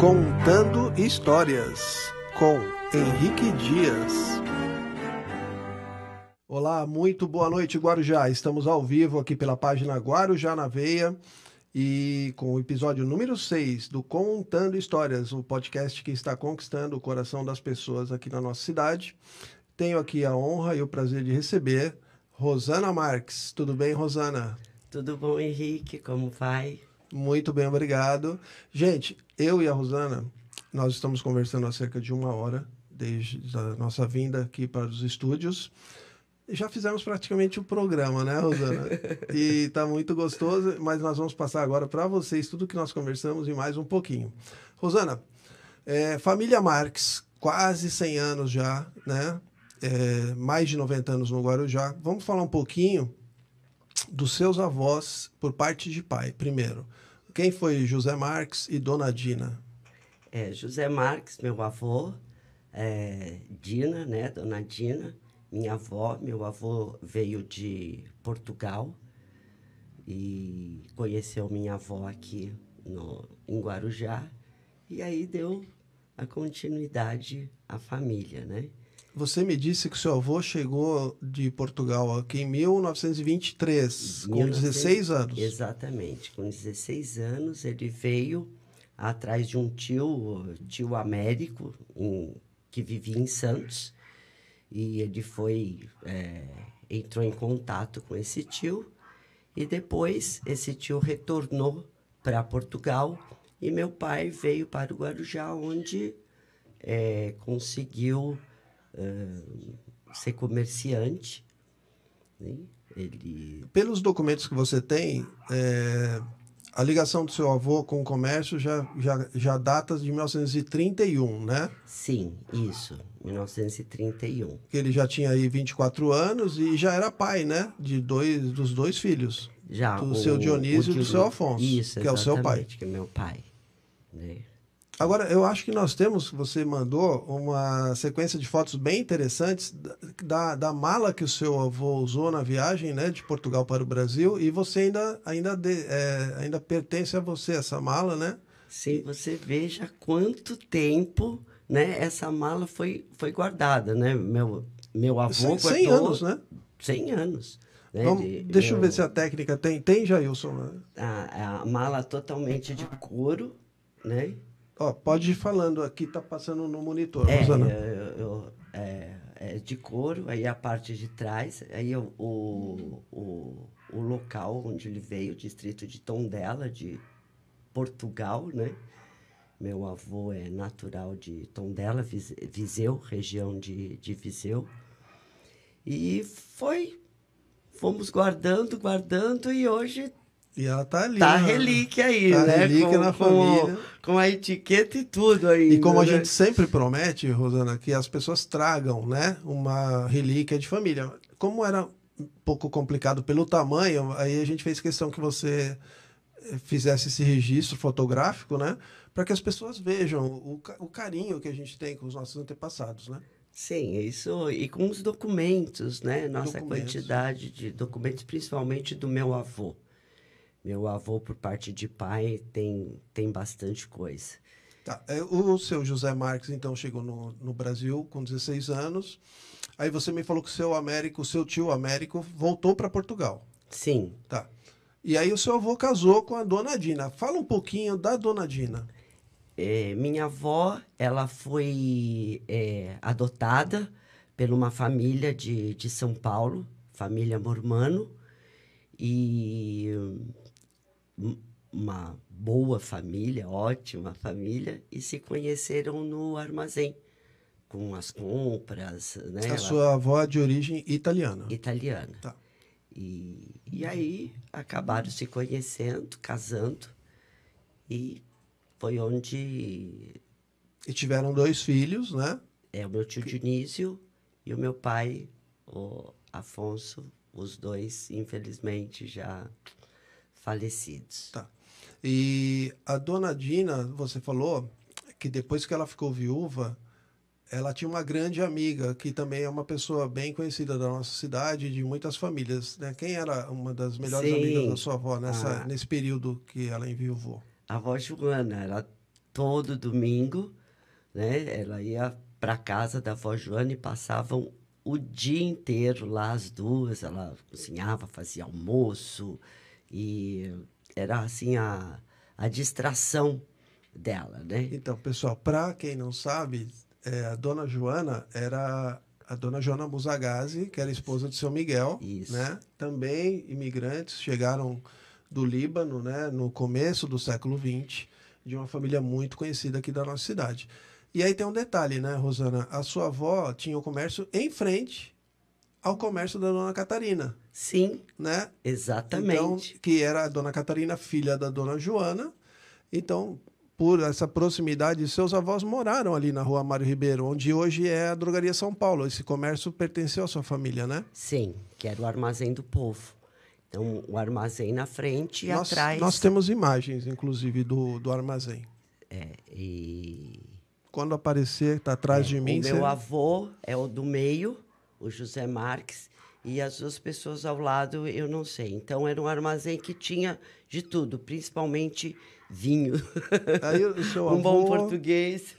Contando Histórias com Henrique Dias. Olá, muito boa noite, Guarujá. Estamos ao vivo aqui pela página Guarujá na Veia e com o episódio número 6 do Contando Histórias, o podcast que está conquistando o coração das pessoas aqui na nossa cidade. Tenho aqui a honra e o prazer de receber Rosana Marques. Tudo bem, Rosana? Tudo bom, Henrique? Como vai? Muito bem, obrigado. Gente, eu e a Rosana, nós estamos conversando há cerca de uma hora, desde a nossa vinda aqui para os estúdios. Já fizemos praticamente o programa, né, Rosana? e está muito gostoso, mas nós vamos passar agora para vocês tudo que nós conversamos e mais um pouquinho. Rosana, é, família Marques, quase 100 anos já, né? É, mais de 90 anos no Guarujá. Vamos falar um pouquinho dos seus avós por parte de pai, primeiro. Quem foi José Marques e Dona Dina? É, José Marques, meu avô, é, Dina, né, Dona Dina, minha avó. Meu avô veio de Portugal e conheceu minha avó aqui no, em Guarujá. E aí deu a continuidade à família, né? Você me disse que seu avô chegou de Portugal aqui em 1923, 19... com 16 anos. Exatamente, com 16 anos ele veio atrás de um tio, tio Américo, que vivia em Santos, e ele foi, é, entrou em contato com esse tio, e depois esse tio retornou para Portugal, e meu pai veio para o Guarujá, onde é, conseguiu ah, ser comerciante. Né? Ele... Pelos documentos que você tem, é, a ligação do seu avô com o comércio já, já, já data de 1931, né? Sim, isso, 1931. Ele já tinha aí 24 anos e já era pai, né? De dois, dos dois filhos. Já. Do o, seu Dionísio e do seu Afonso. Isso, que é o seu pai. Que é meu pai. Né? Agora, eu acho que nós temos, você mandou, uma sequência de fotos bem interessantes da, da mala que o seu avô usou na viagem né, de Portugal para o Brasil e você ainda, ainda, de, é, ainda pertence a você, essa mala, né? Sim, você veja quanto tempo né, essa mala foi, foi guardada, né? Meu, meu avô 100, guardou... 100 anos, né? 100 anos. Né, Vamos, de, deixa eu... eu ver se a técnica tem. Tem, Jailson? Né? A, a mala totalmente de couro, né? Ó, pode ir falando aqui, tá passando no monitor, é, Eu, eu, é, é de couro, aí a parte de trás, aí eu, o, o, o local onde ele veio, o distrito de Tondela, de Portugal, né? Meu avô é natural de Tondela, Viseu, região de, de Viseu. E foi, fomos guardando, guardando, e hoje e ela tá ali. Tá né? relíquia aí, tá né? Relíquia com, na família. Com, com a etiqueta e tudo aí. E né, como né? a gente sempre promete, Rosana, que as pessoas tragam, né? Uma relíquia de família. Como era um pouco complicado pelo tamanho, aí a gente fez questão que você eh, fizesse esse registro fotográfico, né? Para que as pessoas vejam o, o carinho que a gente tem com os nossos antepassados, né? Sim, isso. E com os documentos, né? Nossa documentos. quantidade de documentos, principalmente do meu avô. Meu avô, por parte de pai, tem, tem bastante coisa. Tá. É, o seu José Marques, então, chegou no, no Brasil com 16 anos. Aí você me falou que o seu Américo, seu tio Américo, voltou para Portugal. Sim. Tá. E aí o seu avô casou com a dona Dina. Fala um pouquinho da dona Dina. É, minha avó, ela foi é, adotada por uma família de, de São Paulo, família mormano, e uma boa família, ótima família, e se conheceram no armazém, com as compras. Né? A Ela... sua avó é de origem italiana. Italiana. Tá. E, e aí acabaram se conhecendo, casando, e foi onde. E tiveram dois filhos, né? É, o meu tio Dionísio e o meu pai, o Afonso, os dois, infelizmente, já falecidos. Tá. E a dona Dina, você falou que depois que ela ficou viúva, ela tinha uma grande amiga que também é uma pessoa bem conhecida da nossa cidade de muitas famílias. Né? Quem era uma das melhores Sim, amigas da sua avó nessa, a, ah. nesse período que ela enviou? A avó Joana. Ela, todo domingo, né, ela ia para casa da avó Joana e passavam o dia inteiro lá as duas. Ela cozinhava, fazia almoço, e era assim a, a distração dela, né? Então, pessoal, para quem não sabe, é, a dona Joana era a dona Joana Musagazi, que era esposa de seu Miguel, Isso. né? Também imigrantes chegaram do Líbano, né, no começo do século XX, de uma família muito conhecida aqui da nossa cidade. E aí tem um detalhe, né, Rosana? A sua avó tinha o um comércio em frente ao comércio da Dona Catarina. Sim. Né? Exatamente. Então, que era a Dona Catarina, filha da Dona Joana. Então, por essa proximidade, seus avós moraram ali na Rua Mário Ribeiro, onde hoje é a Drogaria São Paulo. Esse comércio pertenceu à sua família, né? Sim, que era o Armazém do Povo. Então, o armazém na frente e nós, atrás. Nós temos imagens, inclusive, do, do armazém. É, e. Quando aparecer, está atrás é, de mim. O meu você... avô é o do meio, o José Marques, e as duas pessoas ao lado, eu não sei. Então, era um armazém que tinha de tudo, principalmente vinho. Tá aí, o seu um avô, bom português.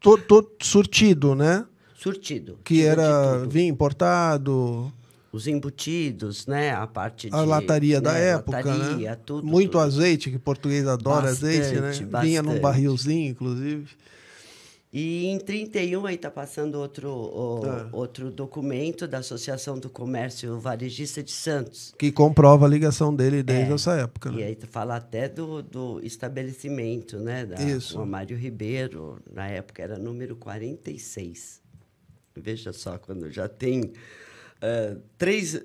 Todo, surtido, né? Surtido. Que era vinho importado os embutidos, né? A parte de, a lataria né? da época, né? lataria, né? tudo, Muito tudo. azeite que o português adora bastante, azeite, né? Bastante. Vinha num barrilzinho, inclusive. E em 31 aí está passando outro, o, ah. outro documento da Associação do Comércio Varejista de Santos. Que comprova a ligação dele desde é. essa época. Né? E aí fala até do, do estabelecimento, né? Da, Isso. O Mário Ribeiro, na época, era número 46. Veja só, quando já tem Uh, três, uh,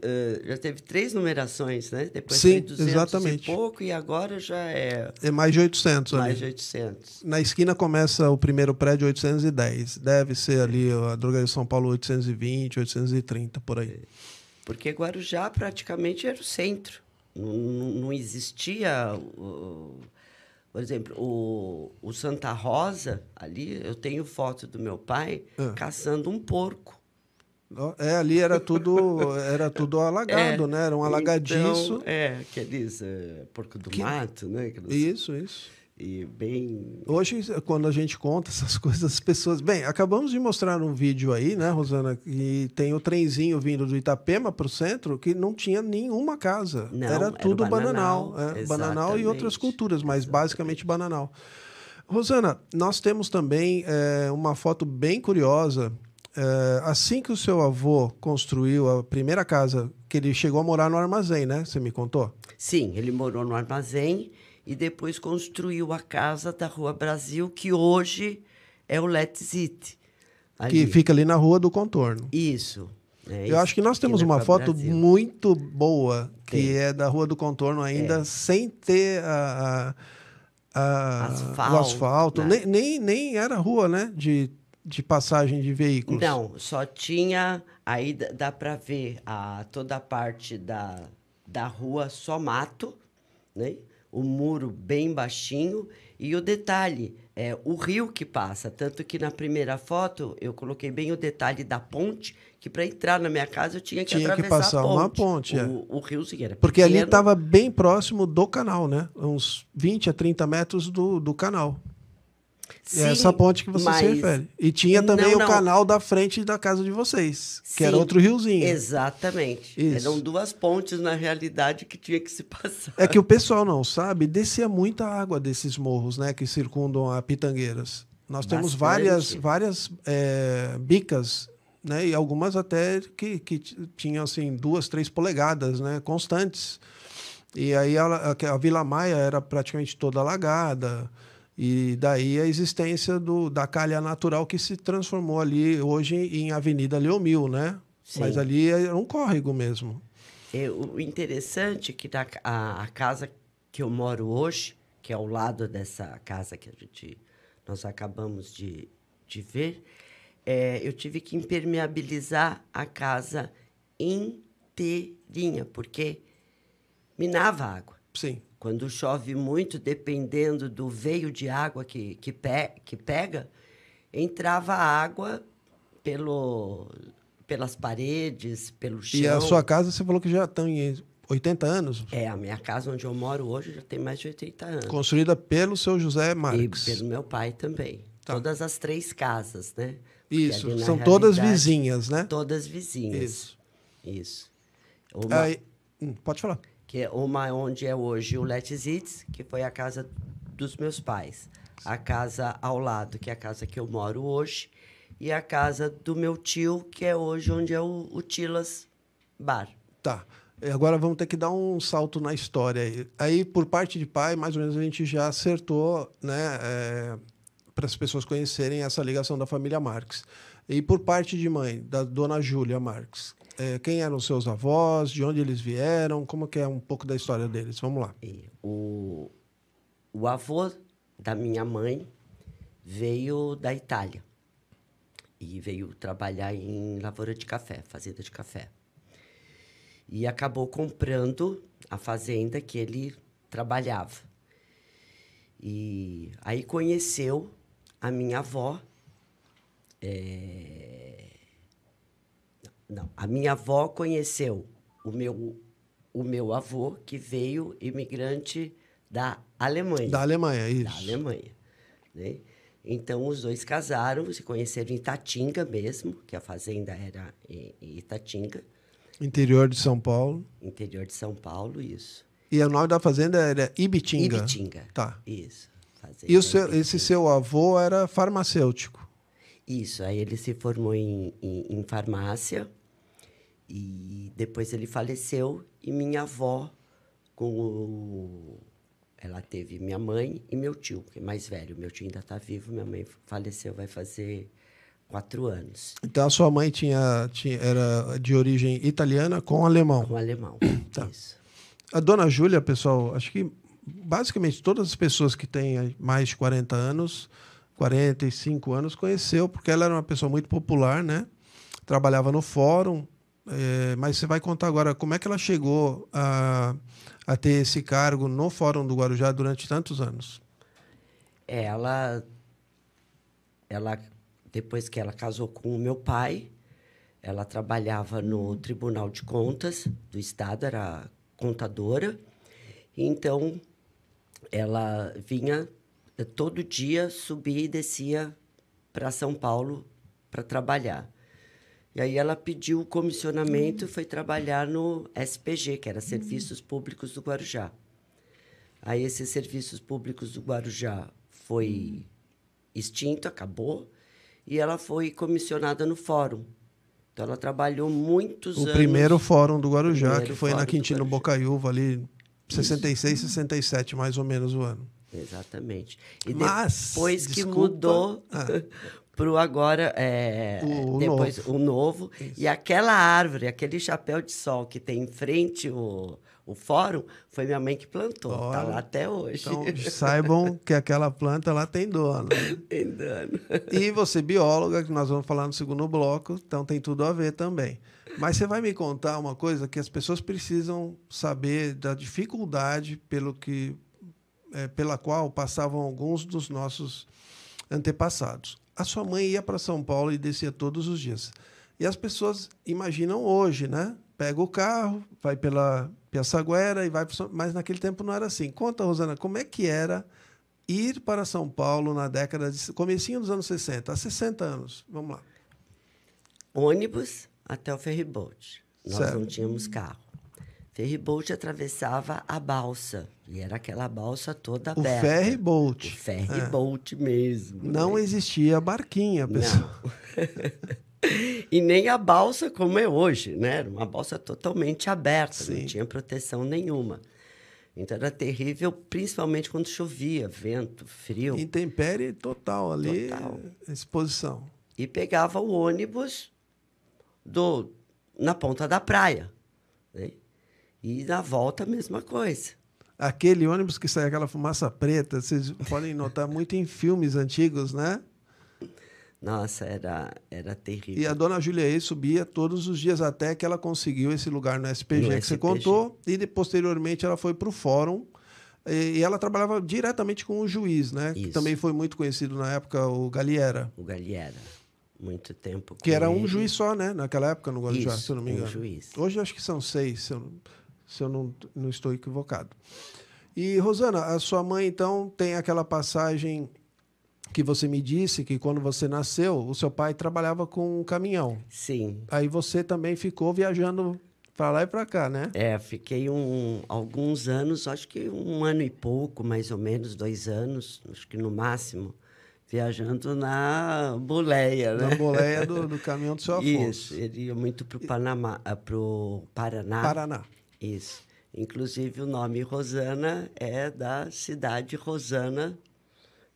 já teve três numerações, né? Depois Sim, 200 exatamente. e pouco, e agora já é... É mais de 800. Mais ali. de 800. Na esquina começa o primeiro prédio 810. Deve ser ali a Drogaria São Paulo 820, 830, por aí. É, porque Guarujá praticamente era o centro. Não, não existia... por exemplo, o, o Santa Rosa, ali, eu tenho foto do meu pai ah. caçando um porco. É, ali era tudo, era tudo alagado, é, né? Era um então, alagadiço. Então, é, aqueles é, porco do que, mato, né? isso, isso. E bem. Hoje, quando a gente conta essas coisas, as pessoas. Bem, acabamos de mostrar um vídeo aí, né, Rosana? Que tem o trenzinho vindo do Itapema para o centro que não tinha nenhuma casa. Não, era tudo era bananal. Bananal, é, bananal e outras culturas, mas Exatamente. basicamente bananal. Rosana, nós temos também é, uma foto bem curiosa eh, assim que o seu avô construiu a primeira casa, que ele chegou a morar no armazém, né? Você me contou? Sim, ele morou no armazém e depois construiu a casa da Rua Brasil, que hoje é o Let's Eat. Ali. Que fica ali na Rua do Contorno. Isso. É Eu acho que nós temos uma foto Brasil. muito boa, Tem. que é da Rua do Contorno ainda, é. sem ter a, a, asfalto, o asfalto. Né? Nem, nem, nem era rua, né? De de passagem de veículos? Não, só tinha. Aí dá para ver a, toda a parte da, da rua, só mato, né? o muro bem baixinho e o detalhe, é o rio que passa. Tanto que na primeira foto eu coloquei bem o detalhe da ponte, que para entrar na minha casa eu tinha que tinha atravessar que passar ponte. uma ponte. É. O, rio riozinho era Porque ali estava bem próximo do canal, né? Uns 20 a 30 metros do, do canal. Sim, é essa ponte que você mas... se refere. E tinha também não, não. o canal da frente da casa de vocês, Sim, que era outro riozinho. Exatamente. Isso. Eram duas pontes, na realidade, que tinha que se passar. É que o pessoal não sabe, descia muita água desses morros, né? Que circundam a Pitangueiras. Nós Bastante. temos várias, várias é, bicas, né? E algumas até que, que tinham, assim, duas, três polegadas, né? Constantes. E aí a, a, a Vila Maia era praticamente toda alagada. E daí a existência do, da calha natural que se transformou ali hoje em Avenida Leomil, né? Sim. Mas ali era é um córrego mesmo. É, o interessante é que da, a, a, casa que eu moro hoje, que é ao lado dessa casa que a gente, nós acabamos de, de ver, é, eu tive que impermeabilizar a casa inteirinha, porque minava água. Sim. Quando chove muito, dependendo do veio de água que, que, pe que pega, entrava água pelo, pelas paredes, pelo chão. E a sua casa, você falou que já tem 80 anos? É, a minha casa onde eu moro hoje já tem mais de 80 anos. Construída pelo seu José Marques. E pelo meu pai também. Tá. Todas as três casas, né? Porque Isso, ali, são todas vizinhas, né? Todas vizinhas. Isso. Isso. Uma... Aí, hum, pode falar que é uma onde é hoje o Let's Eats, que foi a casa dos meus pais, a casa ao lado, que é a casa que eu moro hoje, e a casa do meu tio, que é hoje onde é o, o Tilas Bar. Tá. É, agora vamos ter que dar um salto na história. Aí, aí por parte de pai, mais ou menos a gente já acertou, né, é, para as pessoas conhecerem essa ligação da família Marx. E por parte de mãe, da dona Júlia Marx, é, quem eram seus avós, de onde eles vieram, como que é um pouco da história deles. Vamos lá. É, o, o avô da minha mãe veio da Itália e veio trabalhar em lavoura de café, fazenda de café. E acabou comprando a fazenda que ele trabalhava. E aí conheceu a minha avó, é, não, a minha avó conheceu o meu, o meu avô, que veio imigrante da Alemanha. Da Alemanha, isso. Da Alemanha. Né? Então, os dois casaram, se conheceram em Itatinga mesmo, que a fazenda era em Itatinga. Interior de São Paulo. Interior de São Paulo, isso. E o nome da fazenda era Ibitinga. Ibitinga. Tá. Isso. Fazenda e seu, esse seu avô era farmacêutico? Isso, aí ele se formou em, em, em farmácia e depois ele faleceu e minha avó com o... ela teve minha mãe e meu tio que é mais velho meu tio ainda está vivo minha mãe faleceu vai fazer quatro anos então a sua mãe tinha, tinha era de origem italiana com alemão com alemão tá. isso a dona Júlia pessoal acho que basicamente todas as pessoas que têm mais de 40 anos 45 anos, conheceu, porque ela era uma pessoa muito popular, né? Trabalhava no fórum. É, mas você vai contar agora como é que ela chegou a, a ter esse cargo no Fórum do Guarujá durante tantos anos? Ela, ela depois que ela casou com o meu pai, ela trabalhava no Tribunal de Contas do Estado, era contadora. Então, ela vinha todo dia subia e descia para São Paulo para trabalhar. E aí ela pediu o comissionamento e foi trabalhar no SPG, que era Serviços Públicos do Guarujá. Aí esses Serviços Públicos do Guarujá foi extinto, acabou, e ela foi comissionada no Fórum. Então ela trabalhou muitos o anos. O primeiro Fórum do Guarujá, que foi na Quintino Bocaiúva ali, 66, Isso. 67 mais ou menos o ano. Exatamente. E Mas, depois que desculpa, mudou ah, para o agora, é, o depois novo. o novo, Isso. e aquela árvore, aquele chapéu de sol que tem em frente o, o fórum, foi minha mãe que plantou. Está lá até hoje. Então, saibam que aquela planta lá tem dono. Né? tem dono. E você, bióloga, que nós vamos falar no segundo bloco, então tem tudo a ver também. Mas você vai me contar uma coisa que as pessoas precisam saber da dificuldade pelo que é, pela qual passavam alguns dos nossos antepassados. A sua mãe ia para São Paulo e descia todos os dias. E as pessoas imaginam hoje, né? Pega o carro, vai pela Piaçaguera e vai para São... Mas naquele tempo não era assim. Conta, Rosana, como é que era ir para São Paulo na década de... Comecinho dos anos 60, há 60 anos. Vamos lá. Ônibus até o ferryboat. Nós certo. não tínhamos carro. Ferry Bolt atravessava a balsa. E era aquela balsa toda aberta. O Bolt. O Ferry é. mesmo. Né? Não né? existia barquinha, pessoal. e nem a balsa como é hoje, né? Era uma balsa totalmente aberta, Sim. não tinha proteção nenhuma. Então era terrível, principalmente quando chovia, vento, frio. Intempérie total ali, total. exposição. E pegava o ônibus do na ponta da praia. Né? E na volta, a mesma coisa. Aquele ônibus que sai aquela fumaça preta, vocês podem notar muito em filmes antigos, né? Nossa, era, era terrível. E a dona Juliaí subia todos os dias até que ela conseguiu esse lugar no SPG no que SPG. você contou. E de, posteriormente ela foi para o fórum. E, e ela trabalhava diretamente com o juiz, né? Isso. Que também foi muito conhecido na época, o Galiera. O Galiera. Muito tempo. que era ele. um juiz só, né? Naquela época no Guarujá, Isso, se eu não me engano. Um juiz. Hoje acho que são seis. Se eu não se eu não, não estou equivocado. E, Rosana, a sua mãe, então, tem aquela passagem que você me disse que quando você nasceu, o seu pai trabalhava com um caminhão. Sim. Aí você também ficou viajando para lá e para cá, né? É, fiquei um, alguns anos, acho que um ano e pouco, mais ou menos, dois anos, acho que no máximo, viajando na boleia, né? Na boleia do, do caminhão do seu avô. Isso, ele ia muito para o para eh, o Paraná. Paraná. Isso. Inclusive, o nome Rosana é da cidade Rosana.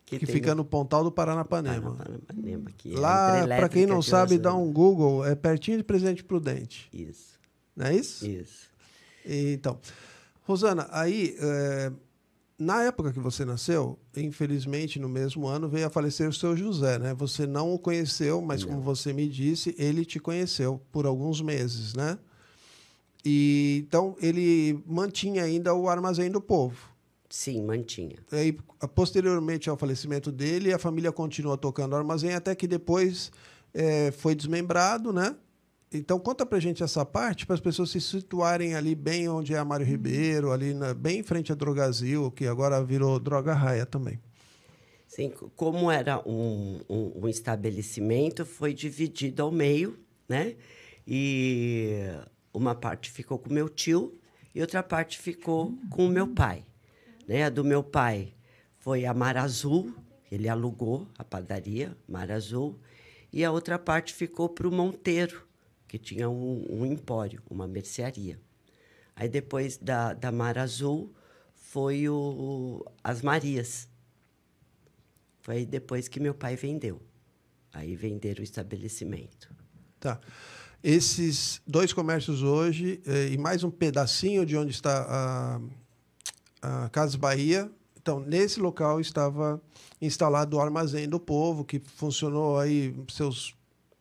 Que, que fica no Pontal do Paranapanema. Tá Paranapanema que é Lá, é para quem não sabe, Rosana. dá um Google, é pertinho de Presidente Prudente. Isso. Não é isso? Isso. Então, Rosana, aí, é, na época que você nasceu, infelizmente, no mesmo ano, veio a falecer o seu José, né? Você não o conheceu, mas não. como você me disse, ele te conheceu por alguns meses, né? E, então, ele mantinha ainda o armazém do povo. Sim, mantinha. E aí, posteriormente ao falecimento dele, a família continua tocando o armazém até que depois é, foi desmembrado, né? Então, conta pra gente essa parte, para as pessoas se situarem ali bem onde é a Mário Ribeiro, ali na, bem em frente à Drogazil, que agora virou Droga Raia também. Sim, como era um, um, um estabelecimento, foi dividido ao meio, né? E uma parte ficou com meu tio e outra parte ficou com o meu pai. Né? A do meu pai foi a Mar Azul, ele alugou a padaria Mar Azul, e a outra parte ficou para o Monteiro, que tinha um, um, empório, uma mercearia. Aí depois da, da Mar Azul foi o, as Marias. Foi depois que meu pai vendeu. Aí venderam o estabelecimento. Tá. Esses dois comércios hoje, eh, e mais um pedacinho de onde está a, a Casa Bahia, então, nesse local estava instalado o Armazém do Povo, que funcionou aí seus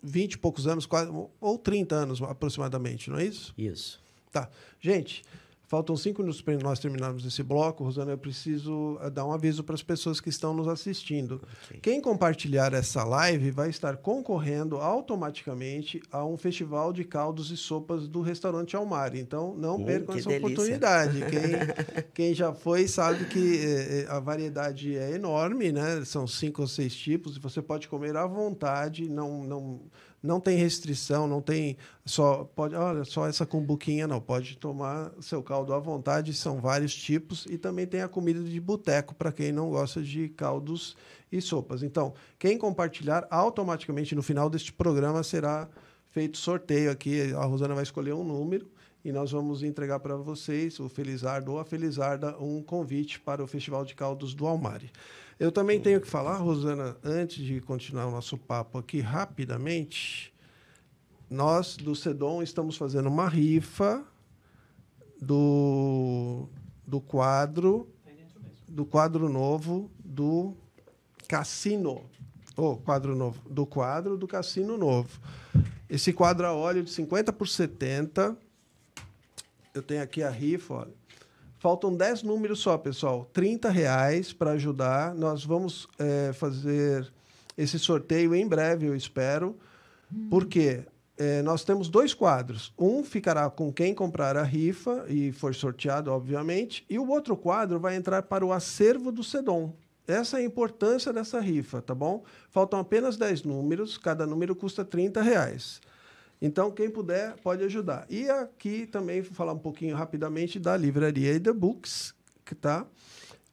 20 e poucos anos, quase, ou 30 anos aproximadamente, não é isso? Isso. Tá. Gente, Faltam cinco minutos para nós terminarmos esse bloco. Rosana, eu preciso eh, dar um aviso para as pessoas que estão nos assistindo. Okay. Quem compartilhar essa live vai estar concorrendo automaticamente a um festival de caldos e sopas do restaurante Almar. Então, não hum, percam essa delícia. oportunidade. Quem, quem, já foi sabe que eh, eh, a variedade é enorme, né? São cinco ou seis tipos e você pode comer à vontade, não, não não tem restrição, não tem só pode, olha, só essa cumbuquinha não, pode tomar seu caldo à vontade, são vários tipos e também tem a comida de boteco para quem não gosta de caldos e sopas. Então, quem compartilhar automaticamente no final deste programa será feito sorteio aqui, a Rosana vai escolher um número e nós vamos entregar para vocês, o Felizardo ou a Felizarda, um convite para o Festival de Caldos do Almari. Eu também tenho que falar, Rosana, antes de continuar o nosso papo aqui rapidamente, nós do Sedom estamos fazendo uma rifa do, do quadro do quadro novo do Cassino. O oh, quadro novo do quadro do Cassino novo. Esse quadro a óleo de 50 por 70. Eu tenho aqui a rifa, olha. Faltam 10 números só, pessoal. 30 reais para ajudar. Nós vamos é, fazer esse sorteio em breve, eu espero. Porque é, nós temos dois quadros. Um ficará com quem comprar a rifa e for sorteado, obviamente. E o outro quadro vai entrar para o acervo do Sedom. Essa é a importância dessa rifa, tá bom? Faltam apenas 10 números, cada número custa 30 reais. Então, quem puder, pode ajudar. E aqui também falar um pouquinho rapidamente da livraria e The Books, que tá,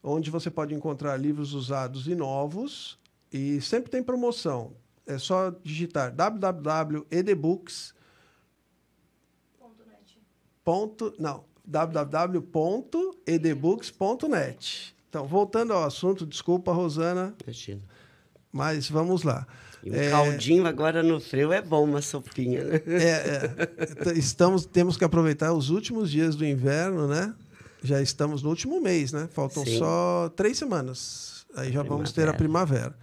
onde você pode encontrar livros usados e novos. E sempre tem promoção. É só digitar www.edebooks.com ponto, não, www.edebooks.net. Então, voltando ao assunto, desculpa, Rosana. Imagina. Mas vamos lá. E um é... caldinho agora no frio é bom, uma sopinha, né? É, é. Então, estamos, temos que aproveitar os últimos dias do inverno, né? Já estamos no último mês, né? Faltam Sim. só três semanas. Aí a já primavera. vamos ter a primavera.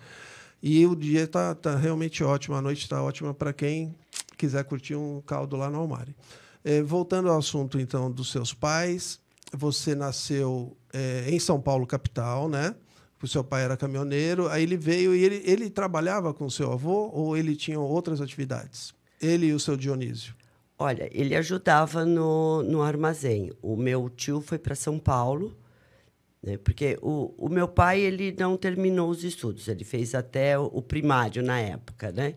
E o dia está tá realmente ótimo, a noite está ótima para quem quiser curtir um caldo lá no Almari. É, voltando ao assunto, então, dos seus pais, você nasceu é, em São Paulo, capital, né? o seu pai era caminhoneiro, aí ele veio e ele, ele trabalhava com o seu avô ou ele tinha outras atividades? Ele e o seu Dionísio? Olha, ele ajudava no, no armazém. O meu tio foi para São Paulo, né, porque o, o meu pai ele não terminou os estudos, ele fez até o, o primário na época, né?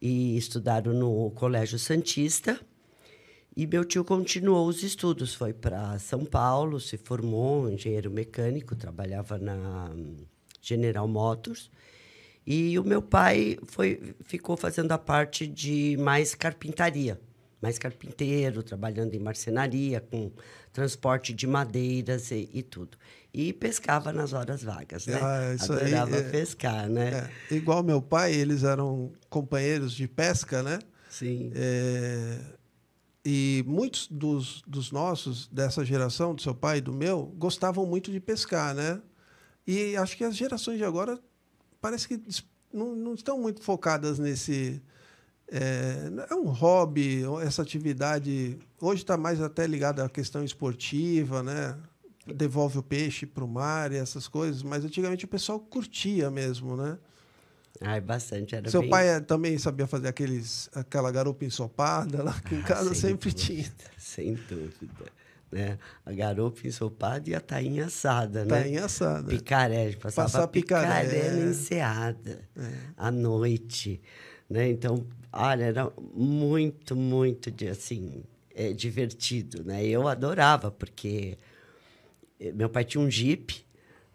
E estudaram no Colégio Santista. E meu tio continuou os estudos, foi para São Paulo, se formou engenheiro mecânico, trabalhava na hum, General Motors. E o meu pai foi, ficou fazendo a parte de mais carpintaria, mais carpinteiro, trabalhando em marcenaria, com transporte de madeiras e, e tudo. E pescava nas horas vagas, né? Ah, isso Adorava aí, é, pescar, né? É. Igual meu pai, eles eram companheiros de pesca, né? Sim. É e muitos dos, dos nossos, dessa geração, do seu pai e do meu, gostavam muito de pescar, né? E acho que as gerações de agora parece que não, não estão muito focadas nesse. É, é um hobby, essa atividade. Hoje está mais até ligada à questão esportiva, né? Devolve o peixe para o mar e essas coisas, mas antigamente o pessoal curtia mesmo, né? Ai, bastante. Era Seu bem... pai eh, também sabia fazer aqueles, aquela garupa ensopada lá que em ah, casa ah, sempre dúvida, tinha. Sem dúvida. Né? A garupa ensopada e a tainha assada, né? Tainha assada. Picaré, passava Passar picarela, picarela enseada é. à noite. Né? Então, olha, era muito, muito de, assim, é, divertido. Né? Eu adorava, porque eh, meu pai tinha um jipe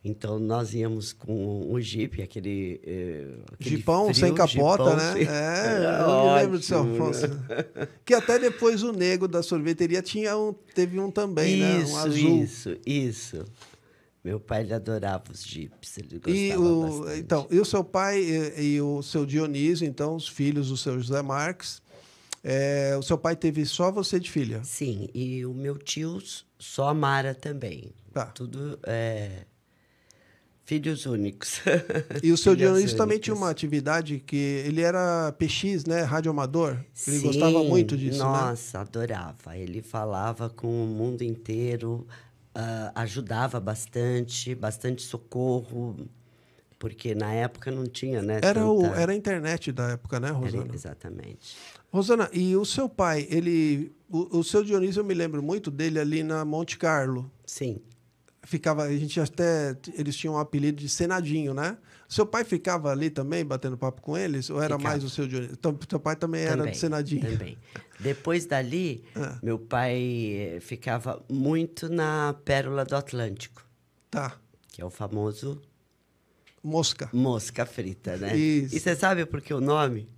então nós íamos com o Jeep, aquele. Eh, aquele frio, sem capota, né? Sem... É, eu ótimo. me lembro do seu né? Afonso. que até depois o nego da sorveteria tinha um, teve um também, isso, né? Um azul. Isso, isso. Meu pai ele adorava os jipes, ele gostava e o, Então, e o seu pai e, e, o seu Dionísio, então, os filhos do seu José Marques, é, o seu pai teve só você de filha? Sim, e o meu tio só a Mara também. Tá. Tudo é, Filhos únicos. E o seu Dionísio também tinha uma atividade que ele era PX, né? Rádio amador. Ele Sim, gostava muito disso, né? nossa, né? adorava. Ele falava com o mundo inteiro, uh, ajudava bastante, bastante socorro, porque na época não tinha, né? Era, tanta... o, era a internet da época, né, Rosana? Era, exatamente. Rosana, e o seu pai, ele. O, o seu Dionísio, eu me lembro muito dele ali na Monte Carlo. Sim ficava, a gente até eles tinham o um apelido de Senadinho, né? Seu pai ficava ali também batendo papo com eles ou era ficava. mais o seu Dionísio? Então, seu pai também, também, era do Senadinho. Também. Depois dali, é. meu pai eh, ficava muito na Pérola do Atlântico. Tá. Que é o famoso mosca. Mosca frita, né? Isso. E você sabe por que o nome?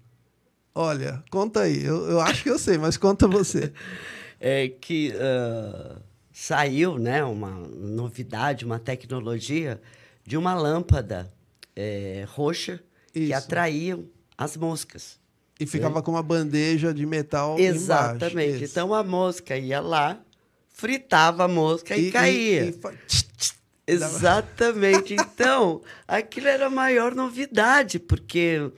Olha, conta aí. Eu, eu acho que eu sei, mas conta você. é que uh saiu né, uma novidade, uma tecnologia de uma lâmpada é, roxa Isso. que atraía as moscas. E né? ficava com uma bandeja de metal Exatamente. Embaixo. Então a mosca ia lá, fritava a mosca e, e caía. E, e... Exatamente. então, aquilo era a maior novidade, porque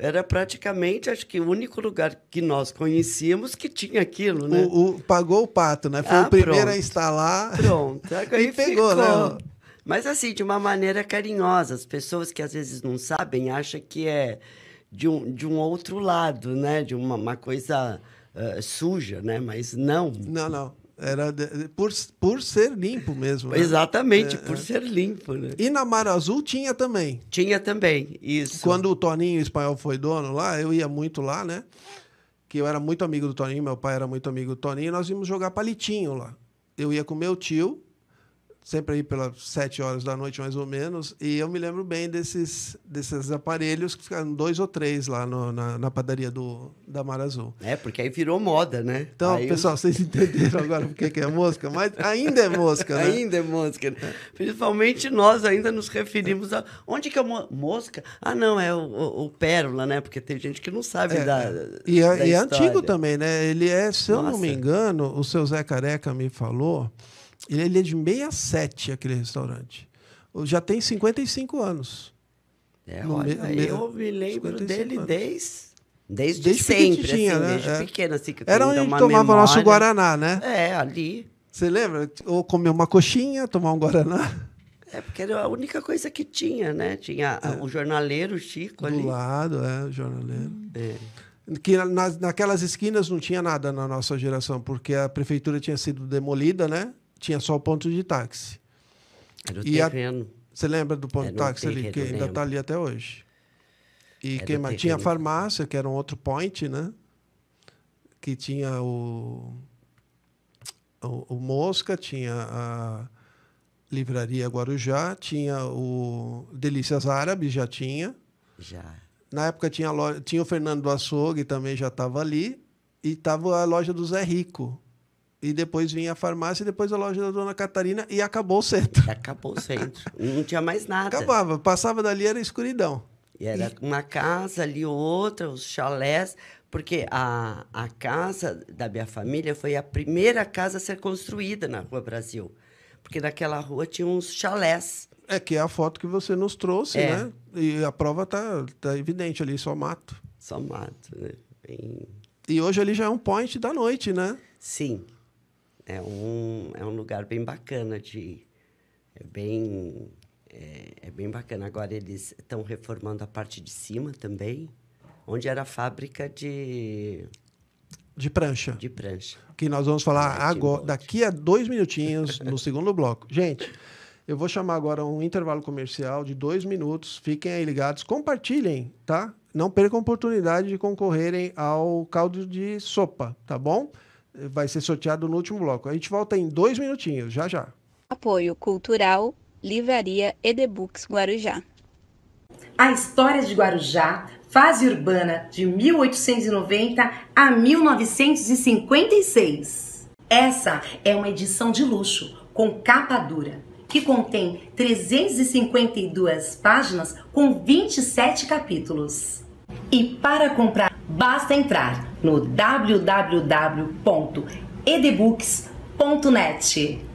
era praticamente, acho que, o único lugar que nós conhecíamos que tinha aquilo, né? O, o pagou o pato, né? Foi ah, o primeiro pronto. a instalar. Pronto. Aí e pegou, né? ficou. né? Mas assim, de uma maneira carinhosa. As pessoas que às vezes não sabem acham que é de um, de um outro lado, né? De uma, uma coisa uh, suja, né? Mas não. Não, não. Era de, por, por ser limpo mesmo. Né? Exatamente, é, por é. ser limpo. Né? E na Mar Azul tinha também. Tinha também, isso. Quando o Toninho Espanhol foi dono lá, eu ia muito lá, né? Que eu era muito amigo do Toninho, meu pai era muito amigo do Toninho, nós íamos jogar palitinho lá. Eu ia com meu tio, sempre aí pelas sete horas da noite, mais ou menos, e eu me lembro bem desses, desses aparelhos que ficaram dois ou três lá no, na, na, padaria do, da Mar Azul. É, porque aí virou moda, né? Então, aí pessoal, eu... vocês entenderam agora o que é mosca, mas ainda é mosca, né? Ainda é mosca. Né? Principalmente nós ainda nos referimos a... Onde que é mo... mosca? Ah, não, é o, o, o, pérola, né? Porque tem gente que não sabe é, da, é. e, da é, e é antigo também, né? Ele é, se eu Nossa. não me engano, o seu Zé Careca me falou... Ele, é de 67, aquele restaurante. Já tem 55 anos. É, olha, me, eu me lembro dele anos. desde. Desde, desde sempre, assim, né? desde é. pequena, assim, que Era onde tomava memória. nosso Guaraná, né? É, ali. Você lembra? Ou comer uma coxinha, tomar um Guaraná. É, porque era a única coisa que tinha, né? Tinha é. Ah, o jornaleiro Chico Do ali. Do lado, é, o jornaleiro. É. Que na, naquelas esquinas não tinha nada na nossa geração, porque a prefeitura tinha sido demolida, né? tinha só o ponto de táxi. Era o e terreno. Você lembra do ponto de táxi ali, que ainda está ali até hoje? E Tinha a farmácia, que era um outro point, né? Que tinha o, o, o Mosca, tinha a Livraria Guarujá, tinha o Delícias Árabes, já tinha. Já. Na época tinha, loja, tinha o Fernando do Açougue também, já estava ali. E estava a loja do Zé Rico, e depois vinha a farmácia, e depois a loja da Dona Catarina e acabou o centro. Acabou o centro. Não tinha mais nada. Acabava. Passava dali, era escuridão. E era e... uma casa ali, outra, os chalés. Porque a, a casa da minha família foi a primeira casa a ser construída na Rua Brasil. Porque naquela rua tinha uns chalés. É que é a foto que você nos trouxe, é. né? E a prova tá, tá evidente ali, só mato. Só mato, né? Bem... E hoje ali já é um point da noite, né? Sim é um, é um lugar bem bacana de É bem, é, é bem bacana. Agora eles estão reformando a parte de cima também, onde era a fábrica de... De prancha. De prancha. Que nós vamos falar agora, daqui a dois minutinhos, no segundo bloco. Gente... Eu vou chamar agora um intervalo comercial de dois minutos. Fiquem aí ligados, compartilhem, tá? Não percam a oportunidade de concorrerem ao caldo de sopa, tá bom? vai ser sorteado no último bloco. A gente volta em dois minutinhos, já já. Apoio Cultural, Livraria Edebooks Guarujá. A História de Guarujá, fase urbana de 1890 a 1956. Essa é uma edição de luxo, com capa dura, que contém 352 páginas com 27 capítulos. E para comprar Basta entrar no www.edebooks.net.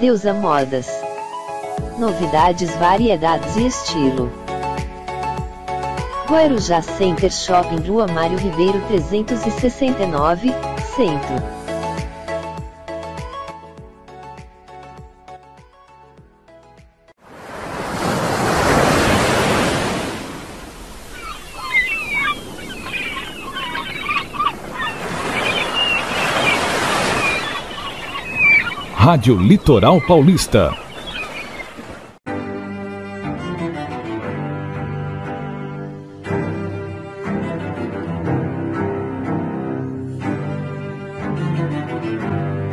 Deusa Modas. Novidades, variedades e estilo. Guarujá Center Shopping Rua Mário Ribeiro 369, Centro. Rádio Litoral Paulista.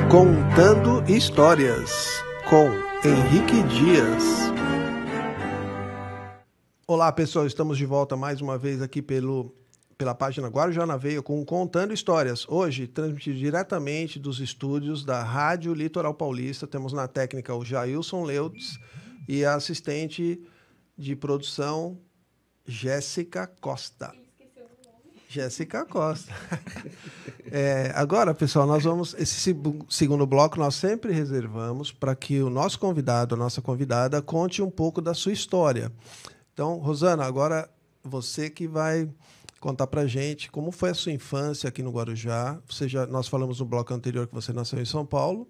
Contando Histórias com Henrique Dias. Olá pessoal, estamos de volta mais uma vez aqui pelo pela página Guarujá na Veia com Contando Histórias. Hoje, transmitido diretamente dos estúdios da Rádio Litoral Paulista. Temos na técnica o Jailson Leudes e a assistente de produção Jéssica Costa. Jéssica Costa. é, agora, pessoal, nós vamos. Esse segundo bloco nós sempre reservamos para que o nosso convidado, a nossa convidada, conte um pouco da sua história. Então, Rosana, agora você que vai contar para gente como foi a sua infância aqui no Guarujá. Você já, nós falamos no bloco anterior que você nasceu em São Paulo,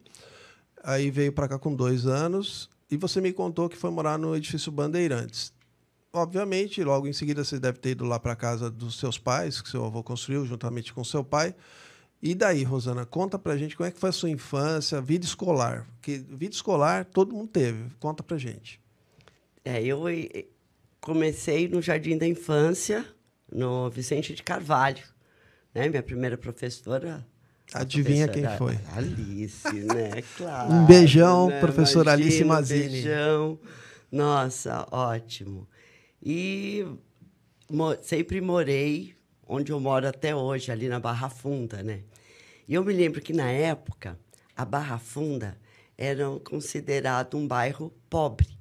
aí veio para cá com dois anos e você me contou que foi morar no edifício Bandeirantes. Obviamente, logo em seguida você deve ter ido lá para casa dos seus pais, que seu avô construiu juntamente com seu pai. E daí, Rosana, conta pra gente como é que foi a sua infância, vida escolar. Porque vida escolar todo mundo teve. Conta pra gente. É, eu eh, comecei no Jardim da Infância, no Vicente de Carvalho. Né? Minha primeira professora. Adivinha professora quem foi? Alice, né? Claro. um beijão, né? professora Imagina, Alice Mazini. Um beijão. Nossa, ótimo. E mo sempre morei onde eu moro até hoje, ali na Barra Funda, né? E eu me lembro que na época a Barra Funda era considerado um bairro pobre.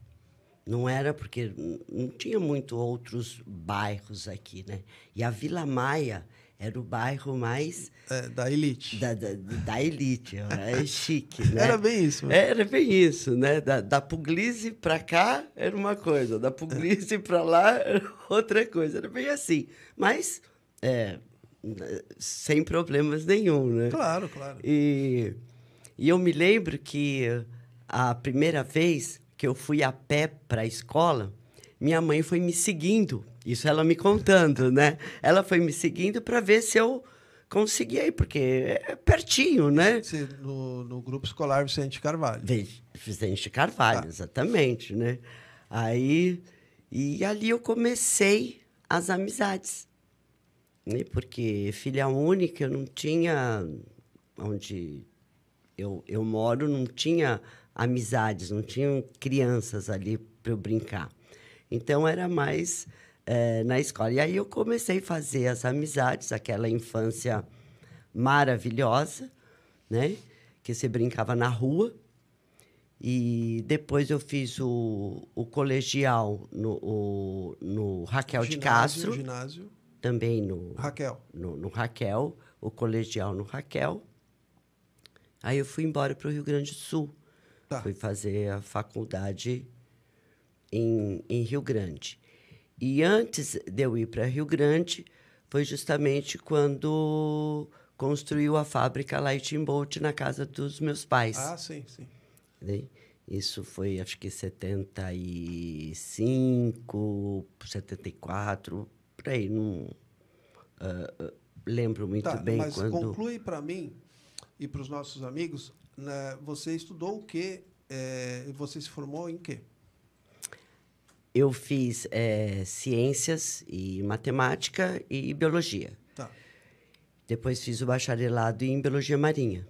Não era porque não tinha muito outros bairros aqui, né? E a Vila Maia era o bairro mais... É, da elite. Da, da, da elite, é chique, né? Era bem isso. Mano. Né? Era bem isso, né? Da, da Puglise para cá era uma coisa, da Puglise para lá era outra coisa. Era bem assim. Mas é, sem problemas nenhum, né? Claro, claro. E, e eu me lembro que a primeira vez que eu fui a pé para a escola, minha mãe foi me seguindo. Isso ela me contando, né? Ela foi me seguindo para ver se eu conseguia ir, porque é pertinho, né? no, no grupo escolar Vicente Carvalho. Vicente Carvalho, ah. exatamente, né? Aí, e ali eu comecei as amizades. Né? Porque filha única, eu não tinha... Onde eu, eu moro, não tinha amizades, não tinham crianças ali para eu brincar. Então era mais é, na escola. E aí eu comecei a fazer as amizades, aquela infância maravilhosa, né? Que você brincava na rua. E depois eu fiz o, o colegial no, o, no Raquel ginásio, de Castro. Ginásio. Também no Raquel. No, no Raquel, o colegial no Raquel. Aí eu fui embora para o Rio Grande do Sul. Tá. Fui fazer a faculdade em, em Rio Grande. E antes de eu ir para Rio Grande, foi justamente quando construiu a fábrica Lighting Bolt na casa dos meus pais. Ah, sim, sim. Né? Isso foi, acho que 75, 74, por aí, não uh, lembro muito tá, bem mas quando... conclui para mim e para os nossos amigos você estudou o quê? É, você se formou em quê? Eu fiz é, ciências e matemática e biologia. Tá. Depois fiz o bacharelado em biologia marinha.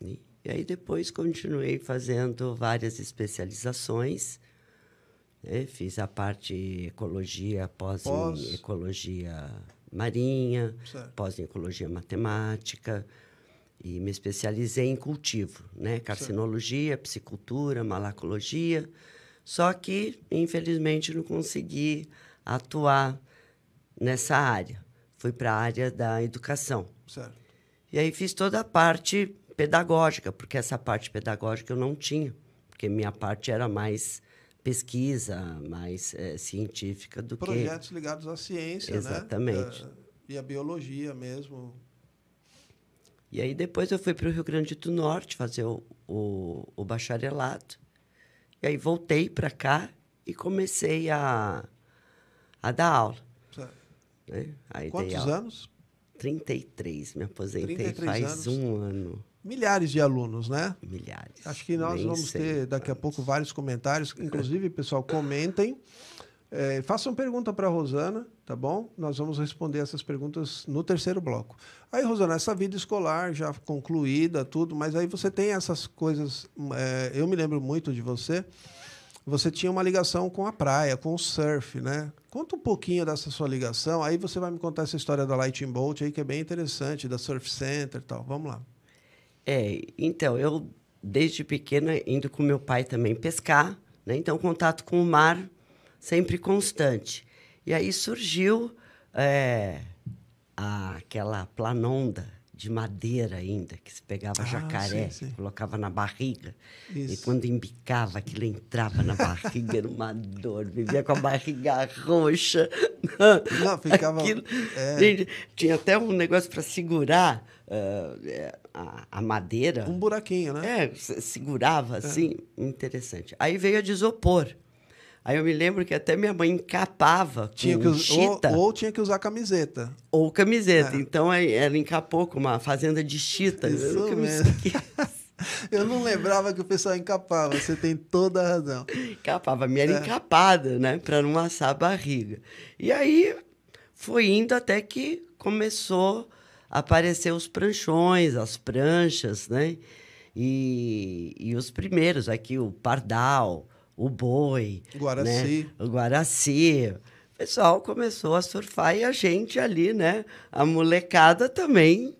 E, né? e aí depois continuei fazendo várias especializações. Né? Fiz a parte ecologia, pós, pós. em ecologia marinha, certo. pós em ecologia matemática e me especializei em cultivo, né? Carcinologia, psicultura, malacologia. Só que, infelizmente, não consegui atuar nessa área. Fui para a área da educação. Certo. E aí fiz toda a parte pedagógica, porque essa parte pedagógica eu não tinha, porque minha parte era mais pesquisa, mais é, científica do Projetos que... Projetos ligados à ciência, Exatamente. né? Exatamente. Eh, e à biologia mesmo, e aí depois eu fui para o Rio Grande do Norte fazer o, o, o bacharelado. E aí voltei para cá e comecei a, a dar aula. Né? Aí Quantos aula. anos? 33, me aposentei 33 faz anos. um ano. Milhares de alunos, né? Milhares. Acho que nós Nem vamos ter daqui a pouco vários comentários. Inclusive, pessoal, comentem. É, façam pergunta para a Rosana, tá bom? Nós vamos responder essas perguntas no terceiro bloco. Aí, Rosana, essa vida escolar já concluída, tudo, mas aí você tem essas coisas. É, eu me lembro muito de você. Você tinha uma ligação com a praia, com o surf, né? Conta um pouquinho dessa sua ligação. Aí você vai me contar essa história da Lightning Bolt aí, que é bem interessante, da Surf Center e tal. Vamos lá. É, então, eu desde pequena indo com meu pai também pescar, né? Então, contato com o mar sempre constante. E aí surgiu é, aquela planonda de madeira ainda, que se pegava ah, jacaré, sim, sim. colocava na barriga. Isso. E quando embicava, aquilo entrava na barriga, era uma dor. Vivia com a barriga roxa. Não, ficava... Aquilo... É... Tinha até um negócio para segurar uh, a, a, madeira. Um buraquinho, né? É, segurava, é. assim. É. Interessante. Aí veio a de isopor. Aí eu me lembro que até minha mãe encapava tinha que ou, ou, tinha que usar camiseta. Ou camiseta. É. Então ela encapou com uma fazenda de chita. Isso eu mesmo. Eu não lembrava que o pessoal encapava, você tem toda a razão. Encapava, a minha era é. encapada, né? Para não assar a barriga. E aí foi indo até que começou a aparecer os pranchões, as pranchas, né? E, e os primeiros, aqui o pardal, o boi, Guaraci. Né? o Guaraci. O pessoal começou a surfar e a gente ali, né? A molecada também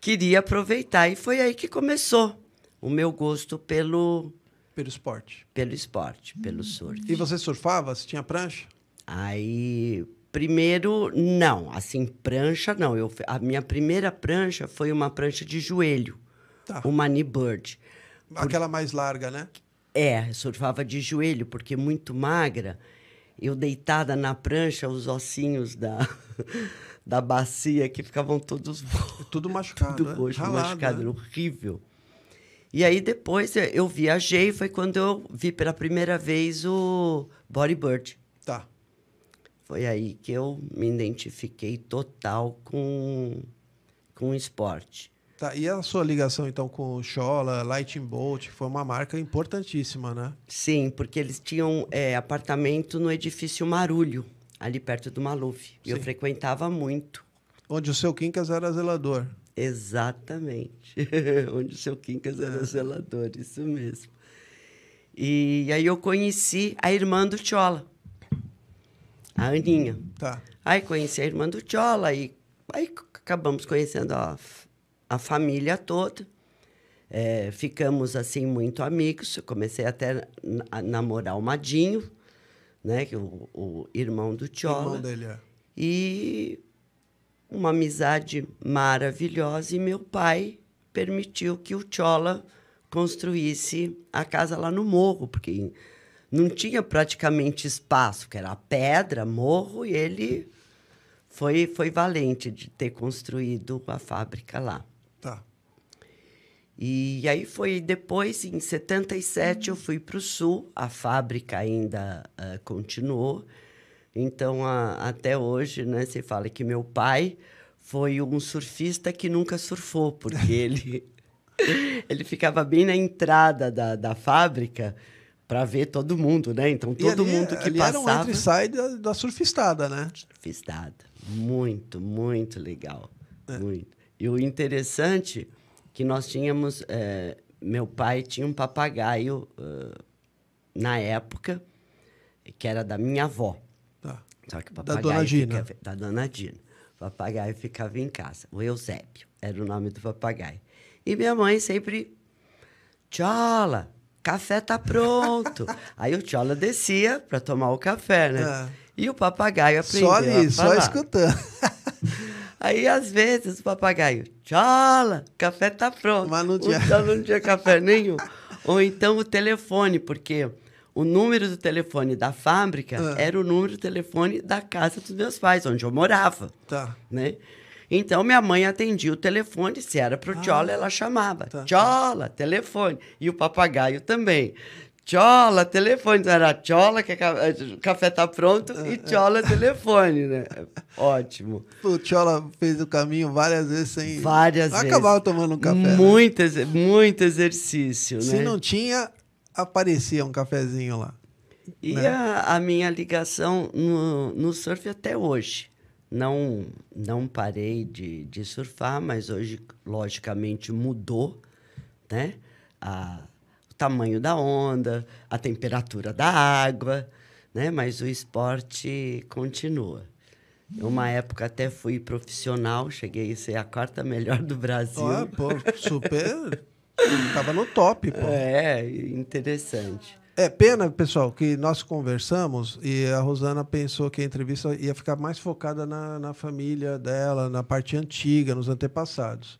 queria aproveitar. E foi aí que começou o meu gosto pelo. Pelo esporte. Pelo esporte, hum. pelo surf. E você surfava? Você tinha prancha? Aí, primeiro, não. Assim, prancha, não. Eu, a minha primeira prancha foi uma prancha de joelho. Tá. Uma knee bird. Aquela mais larga, né? É, surfava de joelho, porque muito magra, eu deitada na prancha, os ossinhos da, da bacia que ficavam todos. Tudo machucado. Tudo né? roxo, né? Ralado, machucado, né? horrível. E aí depois eu viajei, foi quando eu vi pela primeira vez o Bodybird. Tá. Foi aí que eu me identifiquei total com, com o esporte. Tá, e a sua ligação então com o Lightning Bolt, foi uma marca importantíssima, né? Sim, porque eles tinham é, apartamento no edifício Marulho, ali perto do Maluf. E eu frequentava muito. Onde o seu Quincas era zelador. Exatamente. Onde o seu Quincas era é. zelador, isso mesmo. E aí eu conheci a irmã do Chola, a Aninha. Tá. Aí conheci a irmã do Chola e aí acabamos conhecendo a a família toda. É, ficamos assim muito amigos. Eu comecei até a namorar o Madinho, né, que é o, o irmão do Tiola. Irmão dele, é. E uma amizade maravilhosa e meu pai permitiu que o Tiola construísse a casa lá no morro, porque não tinha praticamente espaço, que era pedra, morro, e ele foi foi valente de ter construído a fábrica lá. Tá. E aí foi depois, em 77, eu fui para o Sul, a fábrica ainda uh, continuou. Então, a, até hoje, né, se fala que meu pai foi um surfista que nunca surfou, porque ele, ele ficava bem na entrada da, da fábrica para ver todo mundo, né? Então, todo ali, mundo que ali passava... era um entre e sai da, da surfistada, né? Surfistada. Muito, muito legal. É. Muito. E o interessante que nós tínhamos, é, meu pai tinha um papagaio uh, na época que era da minha avó. Tá. Só que o papagaio da dona Dina. Ficava, da dona Dina. O papagaio ficava em casa. O Eusébio era o nome do papagaio. E minha mãe sempre, Tchola, café tá pronto. Aí o Tchola descia para tomar o café, né? É. E o papagaio aprendeu. Só ali, só escutando. Aí, às vezes, o papagaio, tchala, café tá pronto. Mas não tinha. Então, não tinha café nenhum. Ou então o telefone, porque o número do telefone da fábrica ah. era o número do telefone da casa dos meus pais, onde eu morava. Tá. Né? Então, minha mãe atendia o telefone, se era para ah, Tchola, ela chamava. Tá. tá. Tchola, telefone. E o papagaio também. Tchola, telefone. Era tchola, que eh, o café tá pronto, é, e é. tchola, telefone, né? É ótimo. O tchola fez o caminho várias vezes sem. Várias vezes. Acabava tomando um café. Né? Muito, né? muito exercício, Se né? Se não tinha, aparecia um cafezinho lá. E né? a, a, minha ligação no, no surf até hoje. Não, não parei de, de surfar, mas hoje, logicamente, mudou, né? A tamanho da onda, a temperatura da água, né? Mas o esporte continua. Uma época até fui profissional, cheguei a ser a quarta melhor do Brasil. Ah, pô, super. Tava no top, pô. É, interessante. É pena, pessoal, que nós conversamos e a Rosana pensou que a entrevista ia ficar mais focada na, na família dela, na parte antiga, nos antepassados.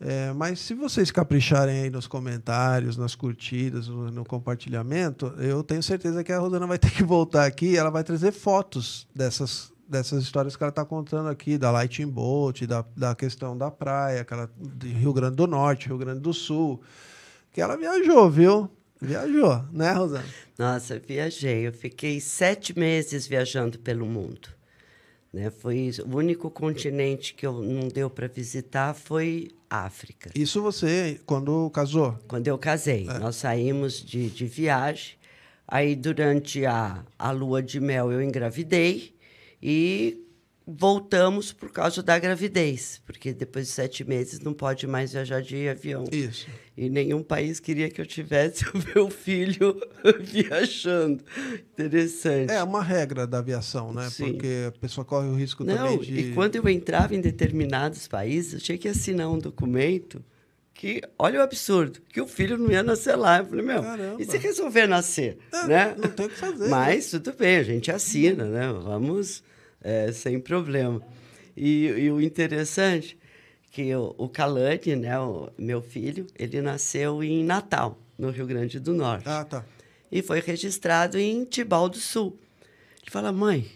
É, mas se vocês capricharem aí nos comentários, nas curtidas, no, no, compartilhamento, eu tenho certeza que a Rosana vai ter que voltar aqui. Ela vai trazer fotos dessas, dessas histórias que ela está contando aqui, da Lightning Bolt, da, da questão da praia, aquela de Rio Grande do Norte, Rio Grande do Sul. Que ela viajou, viu? Viajou, né, Rosana? Nossa, viajei. Eu fiquei sete meses viajando pelo mundo. Né? Foi o único continente que eu não deu para visitar foi África. Isso você, quando casou? Quando eu casei. É. Nós saímos de, de viagem. Aí, durante a, a lua de mel, eu engravidei. E voltamos por causa da gravidez, porque depois de sete meses não pode mais viajar de avião. Isso. E nenhum país queria que eu tivesse o meu filho viajando. Interessante. É uma regra da aviação, né? Sim. Porque a pessoa corre o risco não, também de. E quando eu entrava em determinados países, eu tinha que assinar um documento que, olha o absurdo, que o filho não ia nascer lá. Eu falei, meu, Caramba. e se resolver nascer? É, né? Não tem o que fazer. Mas né? tudo bem, a gente assina, né? Vamos é, sem problema. E, e, o interessante que o, o Calani, né, o meu filho, ele nasceu em Natal, no Rio Grande do Norte. Ah, tá. E foi registrado em Tibau do Sul. Ele fala, mãe,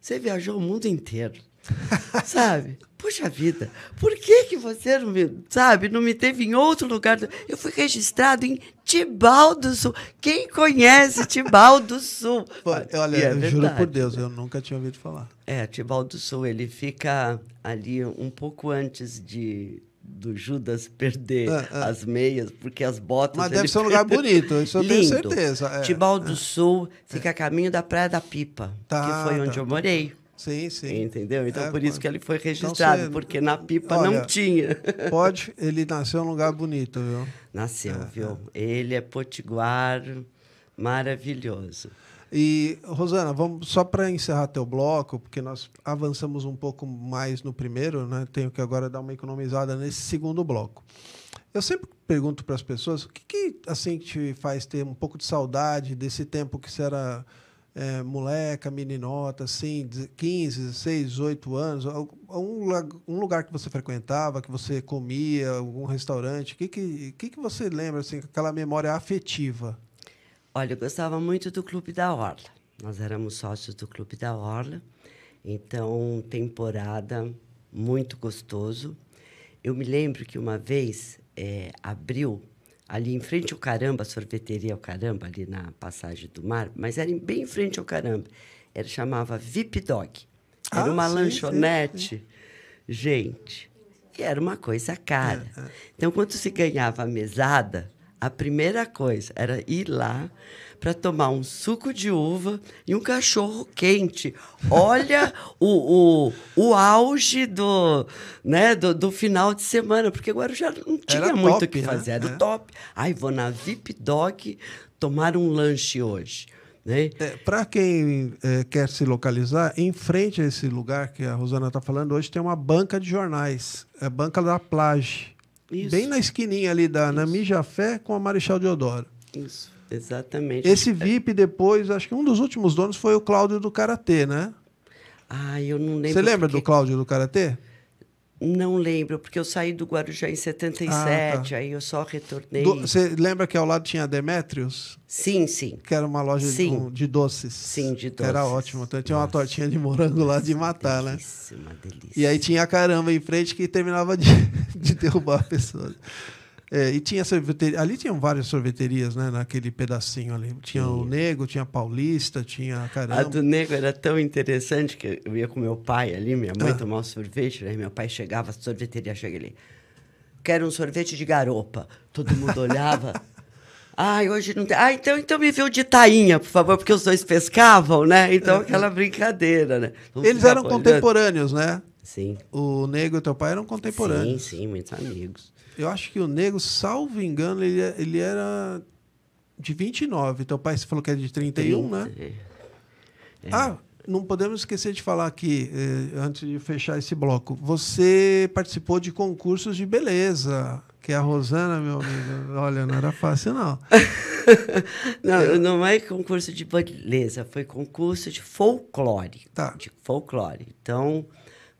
você viajou o mundo inteiro. sabe? Poxa vida, por que, que você não me, sabe, não me teve em outro lugar? Eu fui registrado em Tibau do Sul. Quem conhece Tibau do Sul? Pô, olha, é eu verdade. juro por Deus, eu nunca tinha ouvido falar. É, Tibau do Sul, ele fica ali um pouco antes de do Judas perder é, é. as meias, porque as botas. Mas deve ser um lugar bonito, isso eu Lindo. tenho certeza. É. Tibau do é. Sul fica a caminho da Praia da Pipa, tá, que foi onde tá. eu morei. Sim, sim. Entendeu? Então, é, por isso que ele foi então, registrado, então, porque na pipa olha, não tinha. Pode, ele nasceu num lugar bonito, viu? Nasceu, é, viu? É. Ele é potiguar, maravilhoso. E, Rosana, vamos só para encerrar teu bloco, porque nós avançamos um pouco mais no primeiro, né? Tenho que agora dar uma economizada nesse segundo bloco. Eu sempre pergunto para as pessoas o que, que assim te faz ter um pouco de saudade desse tempo que você era é, moleca, meninota, assim, 15, 16, 18 anos, um, um lugar que você frequentava, que você comia, algum restaurante, o que, que, que, que você lembra, assim, aquela memória afetiva? Olha, eu gostava muito do Clube da Orla. Nós éramos sócios do Clube da Orla, então, temporada, muito gostoso. Eu me lembro que uma vez, é, abril, ali em frente ao Caramba, a sorveteria ao é Caramba, ali na passagem do mar, mas era bem em frente ao Caramba. Era, chamava VIP Dog. Era ah, uma sim, lanchonete. Sim, sim. Gente, e era uma coisa cara. Ah, ah. Então, quando se ganhava a mesada, a primeira coisa era ir lá para tomar um suco de uva e um cachorro quente. Olha o, o, o auge do, né, do, do final de semana, porque agora já não tinha era muito o que né? fazer, era é. top. Aí vou na VIP Dog tomar um lanche hoje. Né? É, para quem é, quer se localizar, em frente a esse lugar que a Rosana está falando hoje, tem uma banca de jornais, é a Banca da Plage. Isso. Bem na esquininha ali da Isso. Mijafé com a Marechal Deodoro. Isso. Exatamente. Esse VIP depois, acho que um dos últimos donos foi o Cláudio do Karatê, né? Ah, eu não lembro. Você lembra porque... do Cláudio do Karatê? Não lembro, porque eu saí do Guarujá em 77, ah, tá. aí eu só retornei. Do... você lembra que ao lado tinha Demetrius? Sim, sim. Que era uma loja de, um, de, doces. Sim, de doces. Era ótimo. Então tinha Nossa. uma tortinha de morango lá de matar, né? delícia, né? Delícia. E aí tinha a caramba em frente que terminava de, de derrubar a pessoa. É, e tinha sorveteria. Ali tinham várias sorveterias, né? Naquele pedacinho ali. Tinha Sim. o Nego, tinha a Paulista, tinha a caramba. A do Nego era tão interessante que eu ia com meu pai ali, minha mãe ah. tomava um sorvete, né? Meu pai chegava, a sorveteria chega ali. Quero um sorvete de garopa. Todo mundo olhava. Ai, hoje não tem. Ah, então, então me viu de tainha, por favor, porque os dois pescavam, né? Então é. aquela brincadeira, né? Vamos Eles eram contemporâneos, né? Sim. O Nego e teu pai eram contemporâneos. Sim, sim, muitos amigos. Eu acho que o negro, salvo engano, ele, ele era de 29. Então o pai falou que era é de 31, 30, né? É. Ah, não podemos esquecer de falar aqui, eh, antes de fechar esse bloco. Você participou de concursos de beleza. Que a Rosana, meu amigo, olha, não era fácil, não. não, é. não é concurso de beleza, foi concurso de folclore. Tá. De folclore. Então,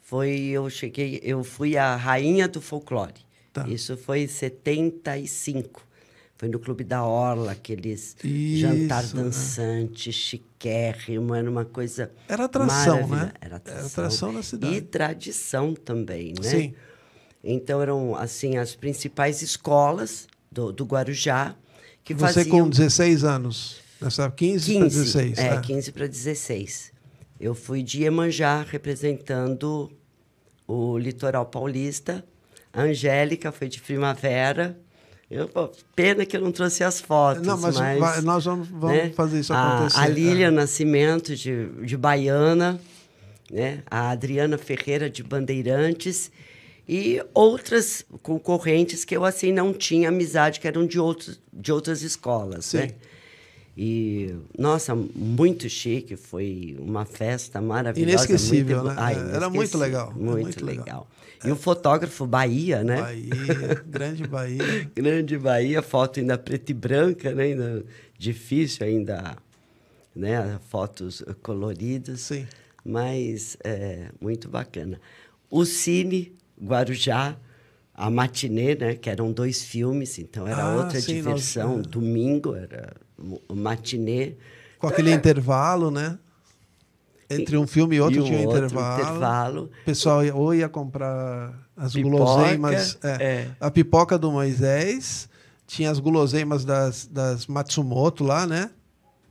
foi, eu cheguei, eu fui a rainha do folclore. Tá. Isso foi em 75. Foi no Clube da Orla, aqueles Isso, jantar né? dançante, né? chiquérrimo, era uma coisa. Era atração, né? Era atração. Era atração na cidade. E tradição também, né? Sim. Então eram, assim, as principais escolas do, do Guarujá que Você faziam... com 16 anos? Nessa 15, 15 para 16. É, né? 15 para 16. Eu fui de Iemanjá representando o litoral paulista a Angélica foi de primavera. Eu, pô, pena que eu não trouxe as fotos. Não, mas, mas vai, nós vamos, né? vamos né? fazer isso acontecer. A, a Lília é. Nascimento, de, de Baiana, né? a Adriana Ferreira, de Bandeirantes, e outras concorrentes que eu assim não tinha amizade, que eram de, outros, de outras escolas. Sim. Né? E, nossa, muito chique, foi uma festa maravilhosa. Inesquecível, muito... né? Ai, ah, é, Era muito legal. Muito, muito legal. legal. E o fotógrafo Bahia, né? Bahia, grande Bahia. grande Bahia, foto ainda preta e branca, né? Ainda difícil ainda, né? Fotos coloridas. Sim. Mas é, muito bacana. O Cine Guarujá, a matinê, né? Que eram dois filmes, então era ah, outra sim, diversão. Nós... É. Domingo era o matinê. Com aquele intervalo, né? Entre um filme e outro e um tinha outro intervalo. intervalo. O pessoal ou ia comprar as pipoca, guloseimas. É, é. A pipoca do Moisés, tinha as guloseimas das, das Matsumoto lá, né?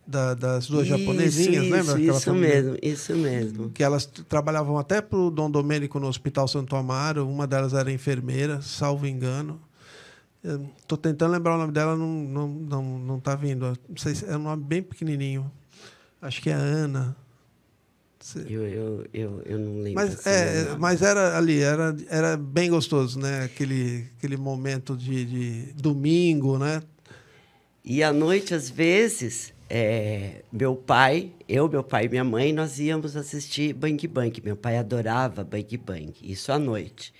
Da, das duas isso, japonesinhas, isso, lembra? isso família? mesmo, isso mesmo. Que elas trabalhavam até para o Dom Domênico no Hospital Santo Amaro, uma delas era enfermeira, salvo engano. Estou tentando lembrar o nome dela, não, não, não, não tá vindo. Não sei, é um nome bem pequenininho. Acho que é Ana. Eu, eu, eu, eu, não lembro. Mas, assim, é, mas era ali, era, era bem gostoso, né? Aquele, aquele momento de, de domingo, né? E à noite, às vezes, é, meu pai, eu, meu pai e minha mãe, nós íamos assistir Bang Bang. Meu pai adorava Bang Bang, isso à noite.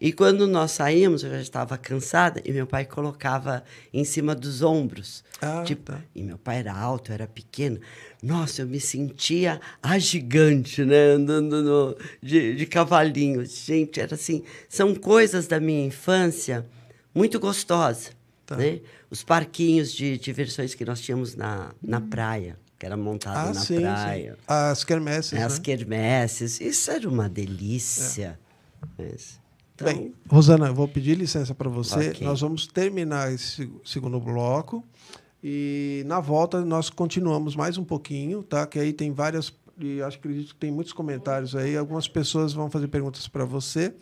E quando nós saímos, eu já estava cansada e meu pai colocava em cima dos ombros. Ah, tipo, tá. E meu pai era alto, era pequeno. Nossa, eu me sentia a gigante, né? Andando no, de, de cavalinho. Gente, era assim. São coisas da minha infância muito gostosas Tá. Né? Os parquinhos de diversões que nós tínhamos na, na hum. praia que era montado ah, na sim, praia. Sim. As quermesses. As né? quermesses. Isso era uma delícia. É. Isso. Então... Bem, Rosana, eu vou pedir licença para você. Okay. Nós vamos terminar esse segundo bloco e na volta nós continuamos mais um pouquinho, tá? Que aí tem várias e acho que acredito que tem muitos comentários aí. Algumas pessoas vão fazer perguntas para você.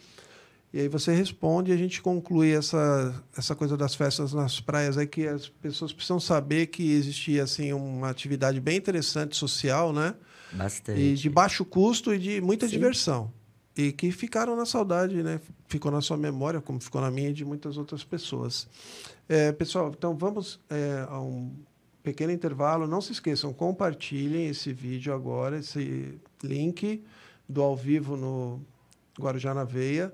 E aí você responde e a gente conclui essa, essa coisa das festas nas praias aí, que as pessoas precisam saber que existia assim, uma atividade bem interessante social, né? Bastante. E de baixo custo e de muita Sim. diversão e que ficaram na saudade, né? Ficou na sua memória, como ficou na minha e de muitas outras pessoas. É, pessoal, então vamos é, a um pequeno intervalo. Não se esqueçam, compartilhem esse vídeo agora, esse link do ao vivo no Guarujá na Veia.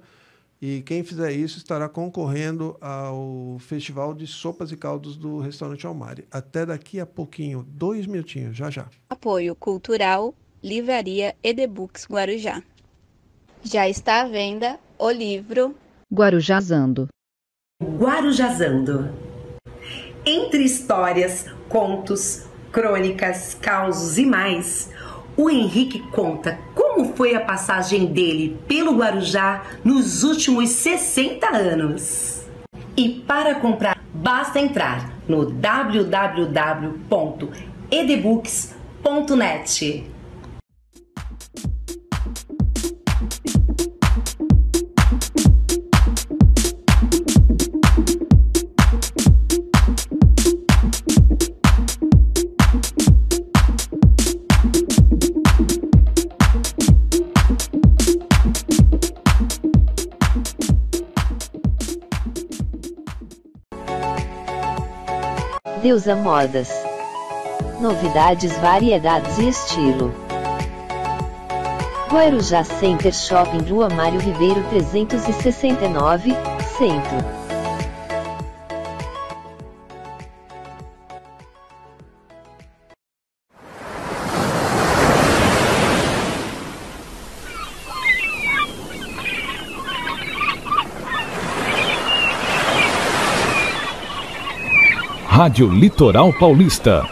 E quem fizer isso estará concorrendo ao Festival de Sopas e Caldos do Restaurante Almari. Até daqui a pouquinho, dois minutinhos, já já. Apoio Cultural, Livraria Edebooks Guarujá. Já está à venda o livro Guarujazando. Guarujazando. Entre histórias, contos, crônicas, causos e mais, o Henrique conta como foi a passagem dele pelo Guarujá nos últimos 60 anos. E para comprar, basta entrar no www.edebooks.net. Deusa Modas. Novidades, variedades e estilo. Guarujá Center Shopping Rua Mário Ribeiro 369, Centro. Rádio Litoral Paulista.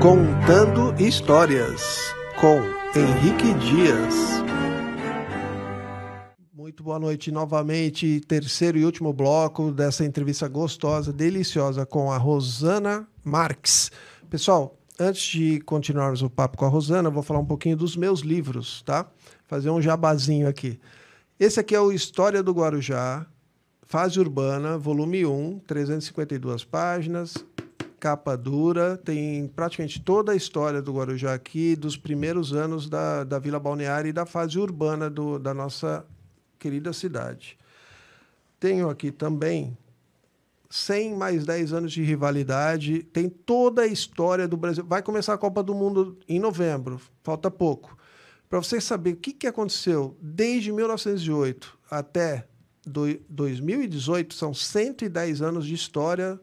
Contando Histórias com Henrique Dias. Muito boa noite novamente. Terceiro e último bloco dessa entrevista gostosa, deliciosa com a Rosana Marques. Pessoal, antes de continuarmos o papo com a Rosana, vou falar um pouquinho dos meus livros, tá? Fazer um jabazinho aqui. Esse aqui é o História do Guarujá, Fase Urbana, volume 1, 352 páginas, capa dura, tem praticamente toda a história do Guarujá aqui, dos primeiros anos da, da Vila Balneária e da fase urbana do, da nossa querida cidade. Tenho aqui também 100 mais 10 anos de rivalidade, tem toda a história do Brasil. Vai começar a Copa do Mundo em novembro, falta pouco. Para você saber o que, que aconteceu desde 1908 até 2018, são 110 anos de história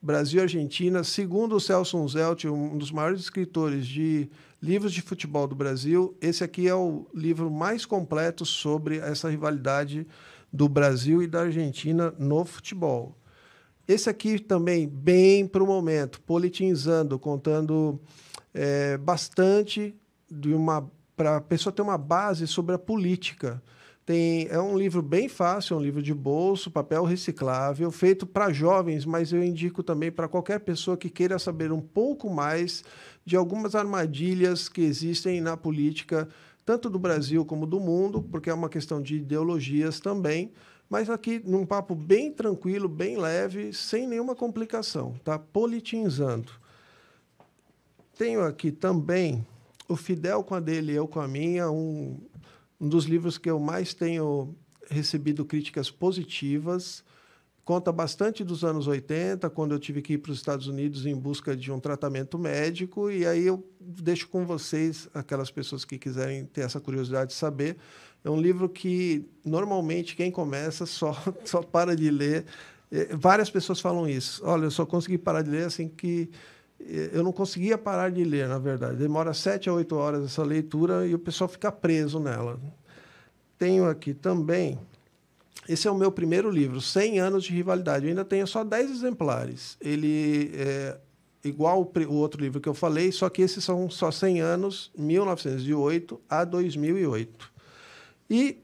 Brasil-Argentina. Segundo o Celso Unzelt, um dos maiores escritores de livros de futebol do Brasil, esse aqui é o livro mais completo sobre essa rivalidade do Brasil e da Argentina no futebol. Esse aqui também, bem para o momento, politizando, contando é, bastante de uma para a pessoa ter uma base sobre a política. Tem, é um livro bem fácil, é um livro de bolso, papel reciclável, feito para jovens, mas eu indico também para qualquer pessoa que queira saber um pouco mais de algumas armadilhas que existem na política, tanto do Brasil como do mundo, porque é uma questão de ideologias também mas aqui, num papo bem tranquilo, bem leve, sem nenhuma complicação, tá? Politizando. Tenho aqui também o Fidel com a dele e eu com a minha, um, um dos livros que eu mais tenho recebido críticas positivas. Conta bastante dos anos 80, quando eu tive que ir para os Estados Unidos em busca de um tratamento médico. E aí eu deixo com vocês, aquelas pessoas que quiserem ter essa curiosidade de saber, é um livro que, normalmente, quem começa só, só para de ler. É, várias pessoas falam isso. Olha, eu só consegui parar de ler assim que é, eu não conseguia parar de ler, na verdade. Demora sete a oito horas essa leitura e o pessoal fica preso nela. Tenho aqui também. Esse é o meu primeiro livro, 100 anos de rivalidade. Eu ainda tenho só 10 exemplares. Ele é igual o outro livro que eu falei, só que esses são só 100 anos, 1908 a 2008. E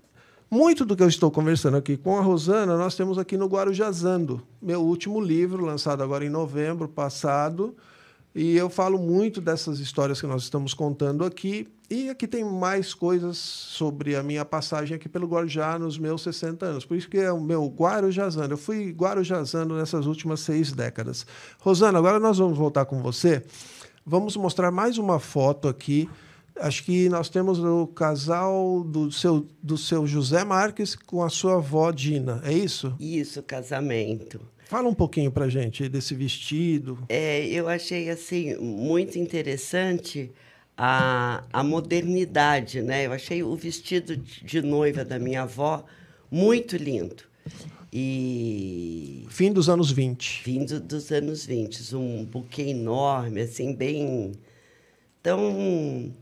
muito do que eu estou conversando aqui com a Rosana, nós temos aqui no Guarujazando, meu último livro, lançado agora em novembro passado. E eu falo muito dessas histórias que nós estamos contando aqui. E aqui tem mais coisas sobre a minha passagem aqui pelo Guarujá nos meus 60 anos. Por isso que é o meu Guarujazando. Eu fui Guarujazando nessas últimas seis décadas. Rosana, agora nós vamos voltar com você. Vamos mostrar mais uma foto aqui Acho que nós temos o casal do seu, do seu José Marques com a sua avó Dina, é isso? Isso, casamento. Fala um pouquinho pra gente desse vestido. É, eu achei assim muito interessante a, a modernidade, né? Eu achei o vestido de noiva da minha avó muito lindo. E fim dos anos 20. Fim do, dos anos 20, um buquê enorme, assim, bem tão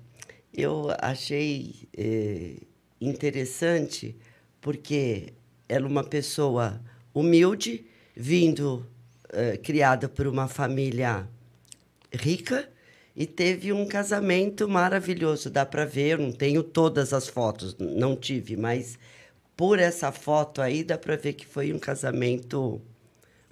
eu achei é, interessante porque era é uma pessoa humilde, vindo é, criada por uma família rica e teve um casamento maravilhoso. Dá para ver, eu não tenho todas as fotos, não tive, mas por essa foto aí dá para ver que foi um casamento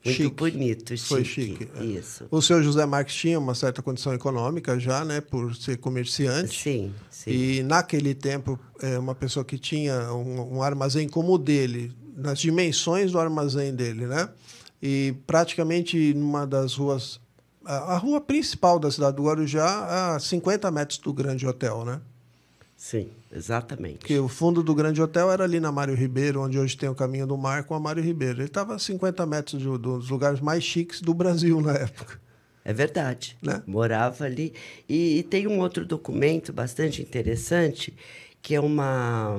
muito chique. bonito, chique. Foi chique. É. Isso. O senhor José Marques tinha uma certa condição econômica já, né, por ser comerciante. Sim, sim. E naquele tempo, é, uma pessoa que tinha um, armazém como o dele, nas dimensões do armazém dele, né? E praticamente numa das ruas, a, a rua principal da cidade do Guarujá, a 50 metros do Grande Hotel, né? Sim. Exatamente. Que o fundo do grande hotel era ali na Mário Ribeiro, onde hoje tem o caminho do mar com a Mário Ribeiro. Ele estava a 50 metros de, dos lugares mais chiques do Brasil na época. É verdade. Né? Morava ali. E, e, tem um outro documento bastante interessante, que é uma,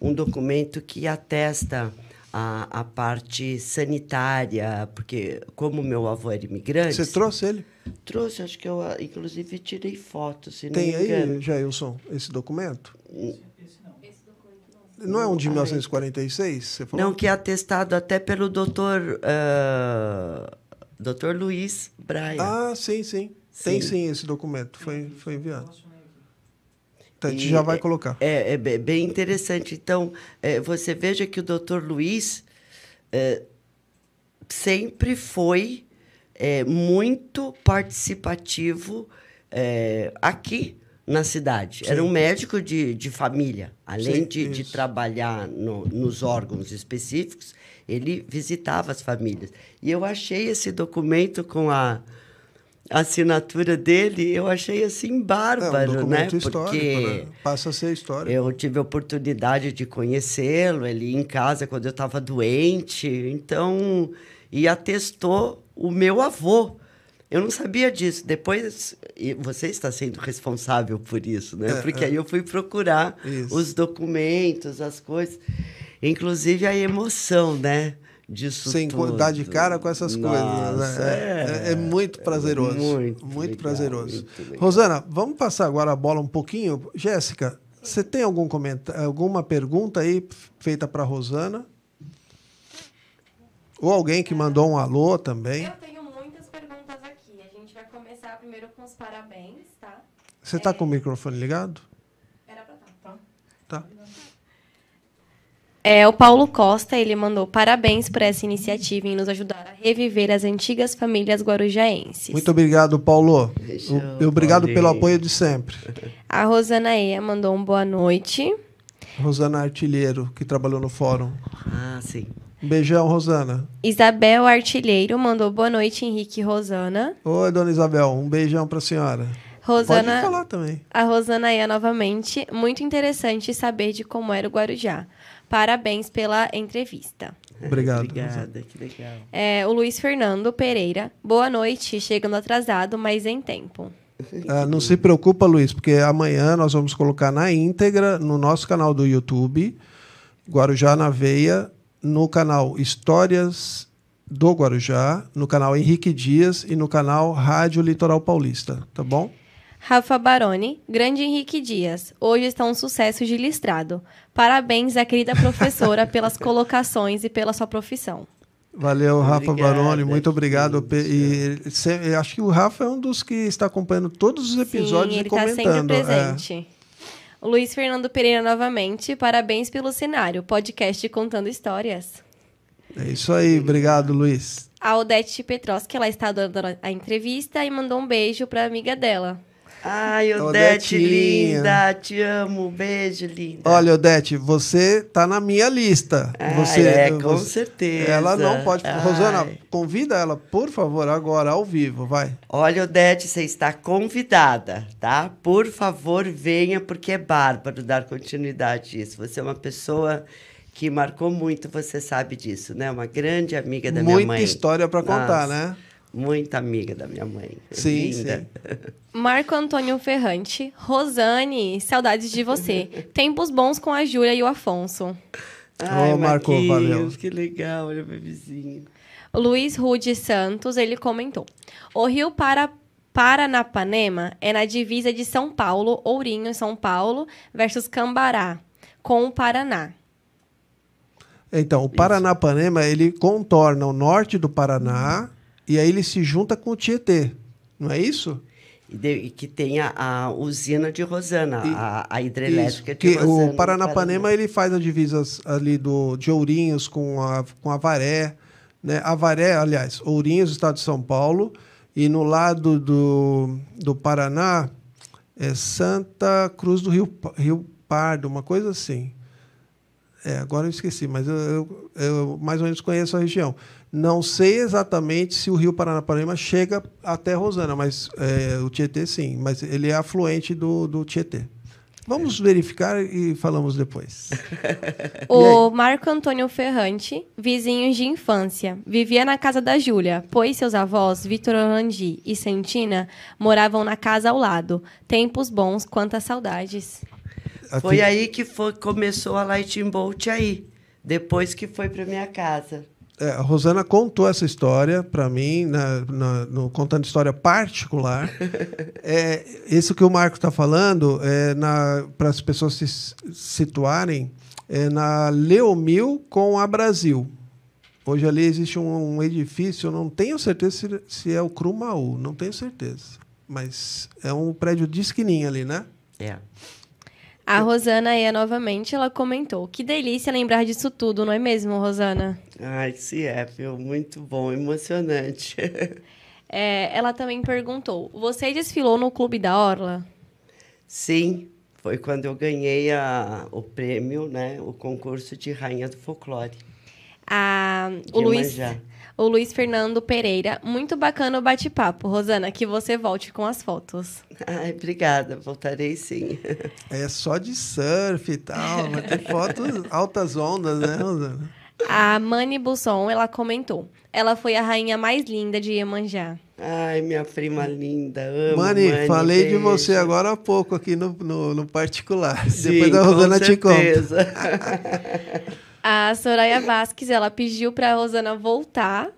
um documento que atesta a, a parte sanitária, porque como meu avô era imigrante. Você trouxe ele? Trouxe, acho que eu inclusive tirei foto, se Tem não me engano. aí, Jailson, esse documento? Esse, não. Esse documento não. não é um de 1946? Você falou? Não, que é atestado até pelo doutor, uh, doutor Luiz Braia. Ah, sim, sim, sim. Tem sim esse documento. Foi, foi enviado. Tá, a gente já vai colocar. É, é, é bem interessante. Então, é, você veja que o doutor Luiz é, sempre foi é, muito participativo é, aqui na cidade. Sim. Era um médico de, de família. Além Sim, de, de, trabalhar no, nos órgãos específicos, ele visitava as famílias. E eu achei esse documento com a a assinatura dele, eu achei assim bárbaro, é um né? Porque né? passa a ser história. Eu tive a oportunidade de conhecê-lo ali em casa quando eu estava doente, então e atestou o meu avô. Eu não sabia disso. Depois, você está sendo responsável por isso, né? É, Porque é. aí eu fui procurar isso. os documentos, as coisas. Inclusive a emoção, né? disso Sem tudo. dar de cara com essas Nossa, coisas. Né? É, é, é, muito prazeroso. Muito, muito legal, prazeroso. Muito Rosana, vamos passar agora a bola um pouquinho. Jéssica, você tem algum comentário, alguma pergunta aí feita para Rosana? Ou alguém que mandou um alô também? Eu tenho muitas perguntas aqui. A gente vai começar primeiro com os parabéns, tá? Você está é... com o microfone ligado? Era para estar. Tá. tá. tá. É, o Paulo Costa, ele mandou parabéns por essa iniciativa em nos ajudar a reviver as antigas famílias guarujaenses. Muito obrigado, Paulo. Eu, obrigado pelo apoio de sempre. A Rosana Eia mandou um boa noite. Rosana Artilheiro, que trabalhou no fórum. Ah, sim. Beijão, Rosana. Isabel Artilheiro mandou boa noite, Henrique e Rosana. Oi, dona Isabel, um beijão para a senhora. Rosana, Pode falar também. A Rosana Ia novamente. Muito interessante saber de como era o Guarujá. Parabéns pela entrevista. Obrigado. Obrigada, que legal. É, o Luiz Fernando Pereira. Boa noite, chegando atrasado, mas em tempo. Ah, não se preocupa, Luiz, porque amanhã nós vamos colocar na íntegra no nosso canal do YouTube, Guarujá na Veia, no canal Histórias do Guarujá, no canal Henrique Dias e no canal Rádio Litoral Paulista, tá bom? Rafa Baroni, grande Henrique Dias, hoje está um sucesso de listrado. Parabéns à querida professora pelas colocações e pela sua profissão. Valeu, Rafa Obrigada, Baroni, muito obrigado. E, e, acho que o Rafa é um dos que está acompanhando todos os episódios Sim, ele e Ele tá comentando. Sempre é. presente. É. Luiz Fernando Pereira novamente, parabéns pelo cenário, podcast contando histórias. É isso aí, obrigado, Luiz. A Odete Petroski, que ela está dando a entrevista e mandou um beijo para a amiga dela. Ai, Odete, linda, te amo, beijo, linda. Olha, Odete, você tá na minha lista. Ai, você, é, é, com você, certeza. Ela não pode. Ai. Rosana, convida ela, por favor, agora, ao vivo, vai. Olha, Odete, você está convidada, tá? Por favor, venha, porque é bárbaro dar continuidade a isso. Você é uma pessoa que marcou muito, você sabe disso, né? Uma grande amiga da Muita minha mãe. Muita história para contar, Nossa. né? muita amiga da minha mãe. Sim, Linda. sim. Marco Antônio Ferrante. Rosane, saudades de você. Tempos bons com a Júlia e o Afonso. Ô, oh, Marco, valeu. Que legal, olha o é bebezinho. Luiz Rude Santos, ele comentou. O Rio para Paranapanema é na divisa de São Paulo, Ourinho, São Paulo, versus Cambará, com o Paraná. Então, o Paranapanema, ele contorna o norte do Paraná e aí ele se junta com o Tietê, não é isso? E, de, e que tem a, a, usina de Rosana, e, a, a, hidrelétrica isso, de que Rosana. O Paranapanema ele faz a divisas ali do, de Ourinhos com, a, com Avaré. Né? Avaré, aliás, Ourinhos, estado de São Paulo. E no lado do, do Paraná é Santa Cruz do Rio, Rio Pardo, uma coisa assim. É, agora eu esqueci, mas eu, eu, eu mais ou menos conheço a região. Não sei exatamente se o Rio Paranapanema chega até Rosana, mas é, o Tietê sim, mas ele é afluente do, do Tietê. Vamos é. verificar e falamos depois. o Marco Antônio Ferrante, vizinhos de infância, vivia na casa da Júlia, pois seus avós, Vitor Orlandi e Santina, moravam na casa ao lado. Tempos bons, quantas saudades. Foi aí que foi, começou a Lightning Bolt aí, depois que foi para minha casa é, a Rosana contou essa história para mim, na, né, na, no contando história particular. é, isso que o Marco está falando, é para as pessoas se situarem, é na Leomil com a Brasil. Hoje ali existe um, um edifício, não tenho certeza se, se, é o Crumaú, não tenho certeza. Mas é um prédio de esquininha ali, né? É. A Rosana aí é novamente, ela comentou: Que delícia lembrar disso tudo, não é mesmo, Rosana? Ai, se é, viu? Muito bom, emocionante. É, ela também perguntou: Você desfilou no Clube da Orla? Sim, foi quando eu ganhei a, o prêmio, né? O concurso de Rainha do Folclore. o Luiz, Manjá o Luiz Fernando Pereira. Muito bacana o bate-papo. Rosana, que você volte com as fotos. Ai, obrigada, voltarei sim. É só de surf e tal, vai ter fotos altas ondas, né, Rosana? A Mani Busson, ela comentou. Ela foi a rainha mais linda de Iemanjá. Ai, minha prima linda, amo. Mani, Mani falei beijo. de você agora há pouco aqui no, no, no particular. Sim, Depois a Rosana te conta. A Soraya Vasques, ela pediu pra Rosana voltar.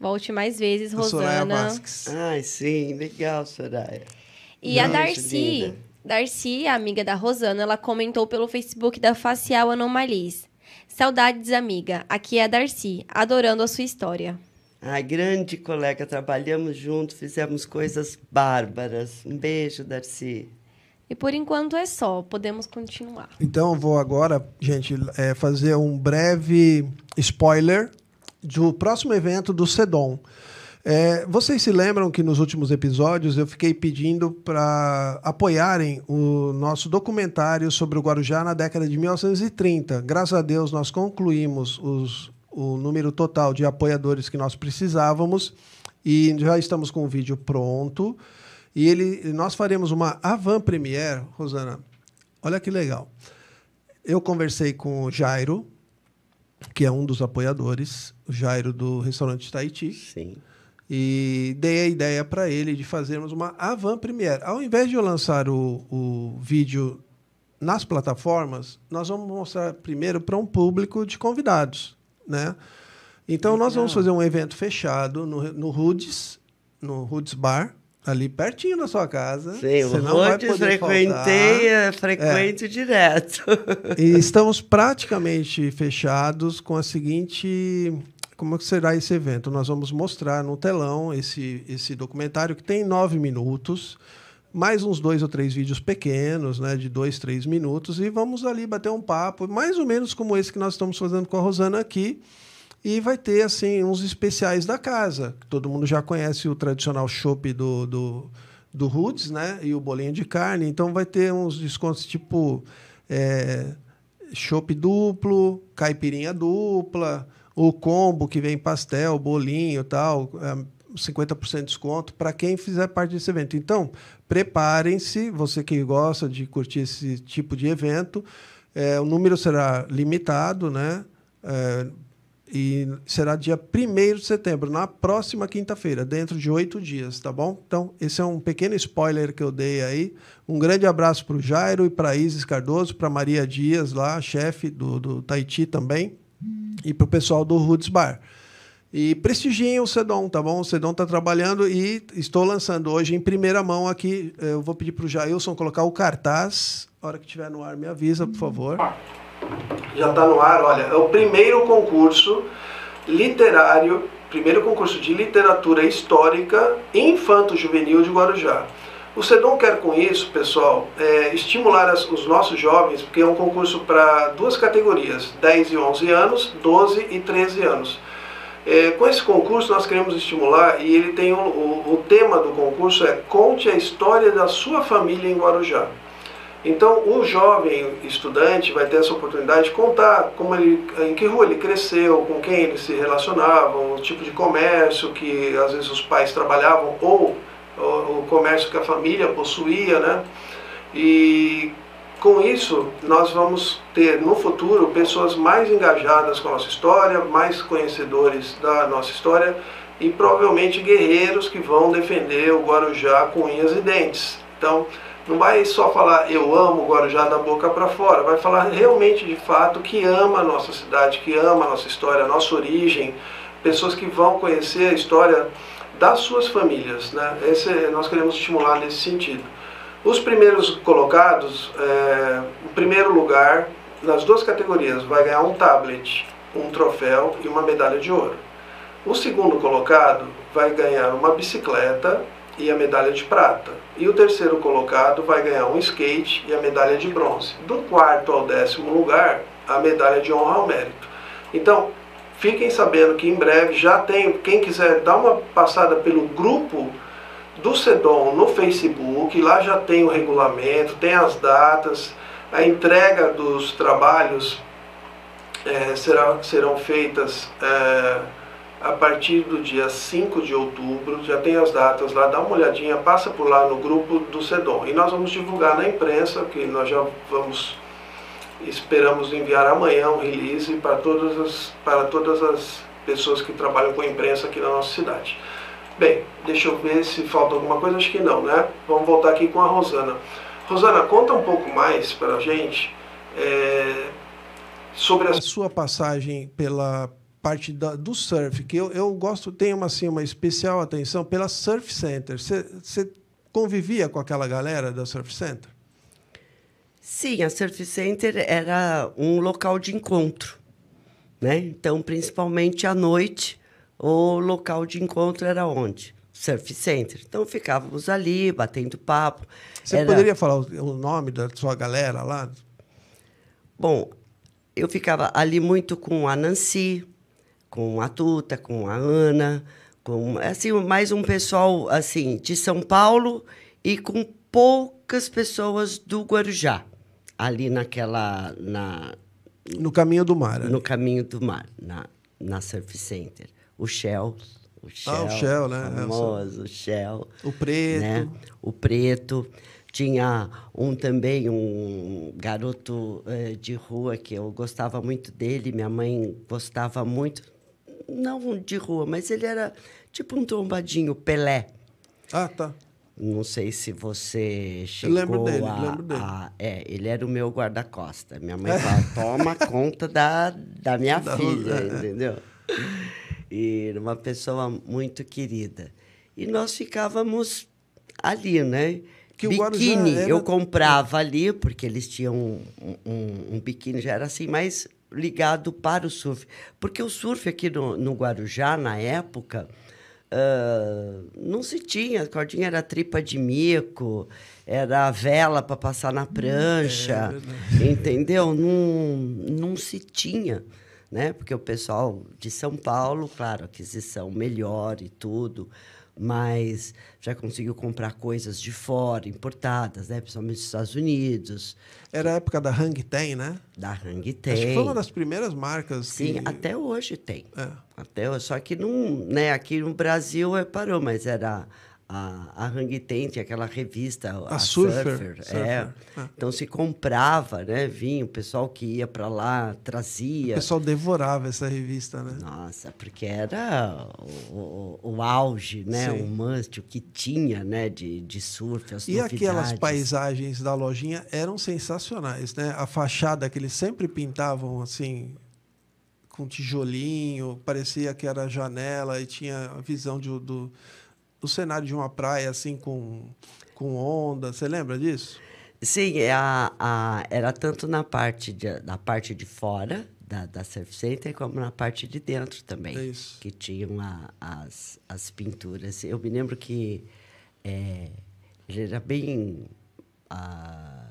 Volte mais vezes, Rosana. Soraya Ai, sim, legal, Soraya. E a Darcy, é linda. amiga da Rosana, ela comentou pelo Facebook da Facial Anomalies. Saudades, amiga. Aqui é a Darcy, adorando a sua história. Ai, grande colega, trabalhamos junto, fizemos coisas bárbaras. Um beijo, Darcy. E por enquanto é só, podemos continuar. Então eu vou agora, gente, é, fazer um breve spoiler do próximo evento do Sedom. É, vocês se lembram que nos últimos episódios eu fiquei pedindo para apoiarem o nosso documentário sobre o Guarujá na década de 1930. Graças a Deus nós concluímos os, o número total de apoiadores que nós precisávamos e já estamos com o vídeo pronto. E ele, nós faremos uma avant-première, Rosana. Olha que legal. Eu conversei com o Jairo, que é um dos apoiadores, o Jairo do restaurante Tahiti. Sim. E dei a ideia para ele de fazermos uma avant-première. Ao invés de eu lançar o, o vídeo nas plataformas, nós vamos mostrar primeiro para um público de convidados, né? Então, nós vamos fazer um evento fechado no, no Hoods, no Hoods Bar, ali pertinho na sua casa. Sim, você não vai poder frequentei, é frequente é. direto. E estamos praticamente fechados com a seguinte como é será esse evento? Nós vamos mostrar no telão esse, esse documentário que tem nove minutos, mais uns dois ou três vídeos pequenos, né, de dois, três minutos, e vamos ali bater um papo, mais ou menos como esse que nós estamos fazendo com a Rosana aqui, e vai ter, assim, uns especiais da casa. Todo mundo já conhece o tradicional chopp do, do, do Hoods, né? E o bolinho de carne. Então vai ter uns descontos tipo é, chopp duplo, caipirinha dupla, o combo que vem pastel, bolinho e tal. 50% é, de desconto para quem fizer parte desse evento. Então, preparem-se, você que gosta de curtir esse tipo de evento. É, o número será limitado, né? É, e será dia 1 de setembro, na próxima quinta-feira, dentro de oito dias, tá bom? Então, esse é um pequeno spoiler que eu dei aí. Um grande abraço para o Jairo e para Isis Cardoso, para Maria Dias, lá, chefe do, do Tahiti também, hum. e para o pessoal do Roots Bar. E prestigiem o Sedon, tá bom? O Sedon está trabalhando e estou lançando hoje em primeira mão aqui. Eu vou pedir para o Jailson colocar o cartaz. A hora que estiver no ar, me avisa, por favor. Ah já está no ar, olha, é o primeiro concurso literário, primeiro concurso de literatura histórica infanto-juvenil de Guarujá. O SEDOM quer com isso, pessoal, é, estimular as, os nossos jovens, porque é um concurso para duas categorias, 10 e 11 anos, 12 e 13 anos. É, com esse concurso nós queremos estimular, e ele tem um, o, o tema do concurso é Conte a História da Sua Família em Guarujá. Então, o jovem estudante vai ter essa oportunidade de contar como ele, em que rua ele cresceu, com quem ele se relacionava, o tipo de comércio que às vezes os pais trabalhavam ou o comércio que a família possuía, né? E com isso, nós vamos ter no futuro pessoas mais engajadas com a nossa história, mais conhecedores da nossa história e provavelmente guerreiros que vão defender o Guarujá com unhas e dentes. Então, não vai só falar eu amo Guarujá da boca para fora, vai falar realmente de fato que ama a nossa cidade, que ama a nossa história, a nossa origem, pessoas que vão conhecer a história das suas famílias. Né? Esse, nós queremos estimular nesse sentido. Os primeiros colocados, é, o primeiro lugar, nas duas categorias, vai ganhar um tablet, um troféu e uma medalha de ouro. O segundo colocado vai ganhar uma bicicleta e a medalha de prata. E o terceiro colocado vai ganhar um skate e a medalha de bronze. Do quarto ao décimo lugar, a medalha de honra ao mérito. Então, fiquem sabendo que em breve já tem, quem quiser dar uma passada pelo grupo do Sedom no Facebook, lá já tem o regulamento, tem as datas, a entrega dos trabalhos é, será, serão feitas. É, a partir do dia 5 de outubro, já tem as datas lá, dá uma olhadinha, passa por lá no grupo do SEDOM. E nós vamos divulgar na imprensa, que nós já vamos, esperamos enviar amanhã um release para todas as, para todas as pessoas que trabalham com imprensa aqui na nossa cidade. Bem, deixa eu ver se falta alguma coisa, acho que não, né? Vamos voltar aqui com a Rosana. Rosana, conta um pouco mais para a gente é, sobre a... a sua passagem pela parte da, do surf, que eu, eu gosto, tenho uma, assim, uma especial atenção pela Surf Center. Você convivia com aquela galera da Surf Center? Sim, a Surf Center era um local de encontro. Né? Então, principalmente à noite, o local de encontro era onde? Surf Center. Então ficávamos ali, batendo papo. Você era... poderia falar o nome da sua galera lá? Bom, eu ficava ali muito com a Nancy, com a Tuta, com a Ana, com assim, mais um pessoal assim de São Paulo e com poucas pessoas do Guarujá, ali naquela na no caminho do mar. Né? No ali. caminho do mar, na na Surf Center. O Shell, o Shell, ah, o Shell né? É, famoso, o Shell. O preto, né? O preto tinha um também um garoto uh, de rua que eu gostava muito dele minha mãe gostava muito não de rua, mas ele era tipo um trombadinho, Pelé. Ah, tá. Não sei se você chegou lembro dele, a, lembro dele. A, é, ele era o meu guarda-costa. Minha mãe fala, toma conta da, da minha da filha, é. entendeu? E era uma pessoa muito querida. E nós ficávamos ali, né? Que biquíni, era... eu comprava ali, porque eles tinham um, um, um biquíni, já era assim, mas ligado para o surf. Porque o surf aqui no, no Guarujá, na época, uh, não se tinha. A cordinha era tripa de mico, era a vela para passar na prancha, é, é entendeu? Não, não se tinha. Né? Porque o pessoal de São Paulo, claro, aquisição melhor e tudo, mas já conseguiu comprar coisas de fora, importadas, né? principalmente dos Estados Unidos. Era a época da Hang Ten, né? Da Hang Ten. Acho que foi uma das primeiras marcas. Sim, que... até hoje tem. É. Até, só que não, né? aqui no Brasil é, parou, mas era a, a Hang Ten, é aquela revista, a, a Surfer. Surfer, é. Surfer. É. Ah. Então se comprava, né? Vinha o pessoal que ia para lá, trazia. O pessoal devorava essa revista, né? Nossa, porque era o, o, o auge, né? Sim. O must, o que tinha, né? De, de surf, as E novidades. aquelas paisagens da lojinha eram sensacionais, né? A fachada que eles sempre pintavam assim com tijolinho, parecia que era janela e tinha a visão de, do o cenário de uma praia assim com, com onda. Você lembra disso? Sim, é, a, a, era tanto na parte de, na parte de fora da, da Surf Center como na parte de dentro também. É isso. Que tinham a, as, as pinturas. Eu me lembro que é, ele era bem. A, ah,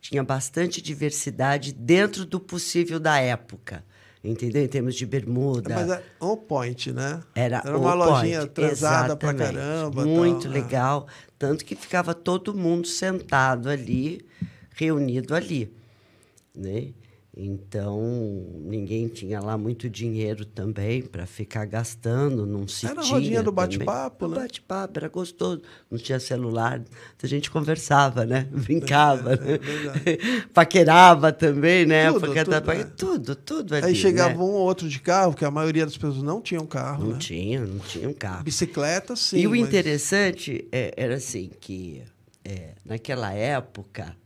tinha bastante diversidade dentro do possível da época entendeu? Em termos de bermuda. Mas era é on point, né? Era, Era uma lojinha point. transada Exatamente. pra caramba. Muito tal, então, é. legal. Né? Tanto que ficava todo mundo sentado ali, reunido ali. Né? Então, ninguém tinha lá muito dinheiro também para ficar gastando, não se Era a rodinha do bate-papo, né? Bate-papo, era gostoso. Não tinha celular, a gente conversava, né? Brincava, é, é né? É Paquerava também, né? Tudo, Paquerava, tudo, é. tudo, tudo ali, é Aí chegava né? um ou outro de carro, que a maioria das pessoas não tinham carro, Não né? tinha, não tinha um carro. Bicicleta, sim. E o interessante é, era assim, que naquela época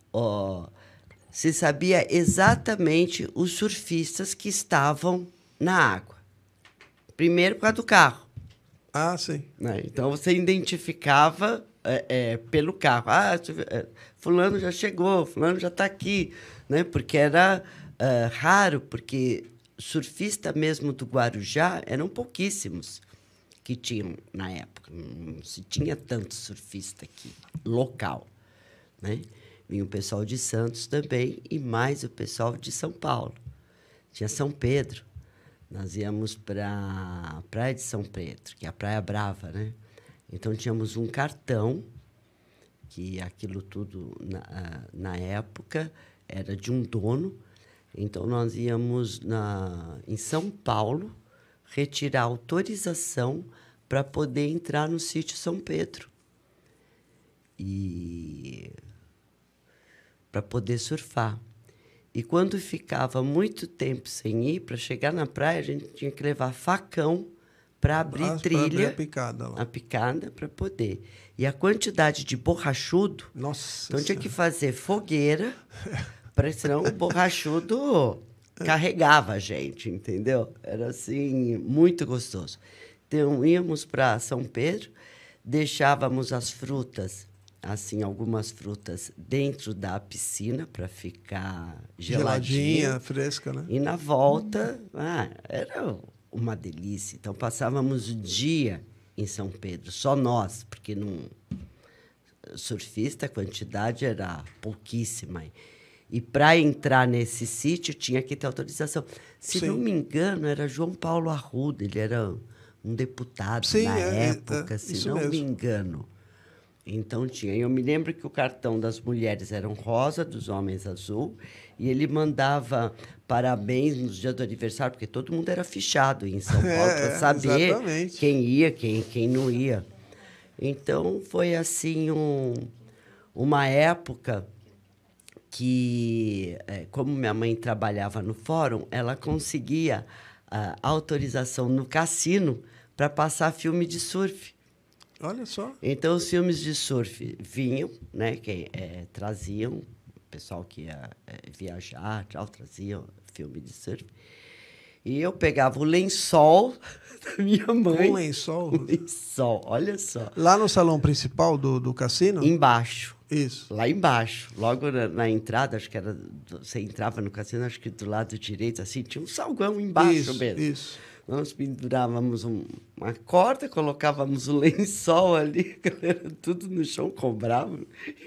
se sabia exatamente os surfistas que estavam na água. Primeiro por causa do carro. Ah, sim. Né? Então você identificava é, é, pelo carro. Ah, é, fulano já chegou, fulano já está aqui. Né? Porque era uh, raro, porque surfista mesmo do Guarujá eram pouquíssimos que tinham na época. Não se tinha tanto surfista aqui, local. Né? Vinha o pessoal de Santos também e mais o pessoal de São Paulo. Tinha São Pedro. Nós íamos para a Praia de São Pedro, que é a Praia Brava, né? Então tínhamos um cartão, que aquilo tudo na, ah, na época era de um dono. Então nós íamos na, em São Paulo retirar autorização para poder entrar no sítio São Pedro. E para poder surfar. E quando ficava muito tempo sem ir, para chegar na praia, a gente tinha que levar facão para abrir Mas, trilha. Abrir a picada lá. A picada para poder. E a quantidade de borrachudo. Nossa. Então tinha que fazer fogueira, para senão o borrachudo carregava a gente, entendeu? Era assim, muito gostoso. Então íamos para São Pedro, deixávamos as frutas assim algumas frutas dentro da piscina para ficar geladinha, geladinha, fresca, né? E na volta, ah, era uma delícia. Então passávamos o dia em São Pedro, só nós, porque não surfista a quantidade era pouquíssima. E para entrar nesse sítio tinha que ter autorização. Se Sim. não me engano, era João Paulo Arruda, ele era um deputado Sim, na é, é época, é, é, se não mesmo. me engano. Então tinha. Eu me lembro que o cartão das mulheres era um rosa, dos homens azul, e ele mandava parabéns nos dias do aniversário, porque todo mundo era fichado em São é, Paulo é, para saber exatamente. quem ia, quem, quem não ia. Então foi assim um, uma época que, é, como minha mãe trabalhava no fórum, ela conseguia ah, autorização no cassino para passar filme de surf. Olha só. Então, os filmes de surf vinham, né? Que, é, traziam, o pessoal que ia é, viajar, tal, traziam filme de surf. E eu pegava o lençol da minha mãe. Um lençol? Um lençol, olha só. Lá no salão principal do, do cassino? Embaixo. Isso. Lá embaixo. Logo na, na entrada, acho que era. Você entrava no cassino, acho que do lado direito, assim, tinha um salgão embaixo isso, mesmo. Isso. Nós pendurávamos uma corda, colocávamos o lençol ali, tudo no chão, cobrava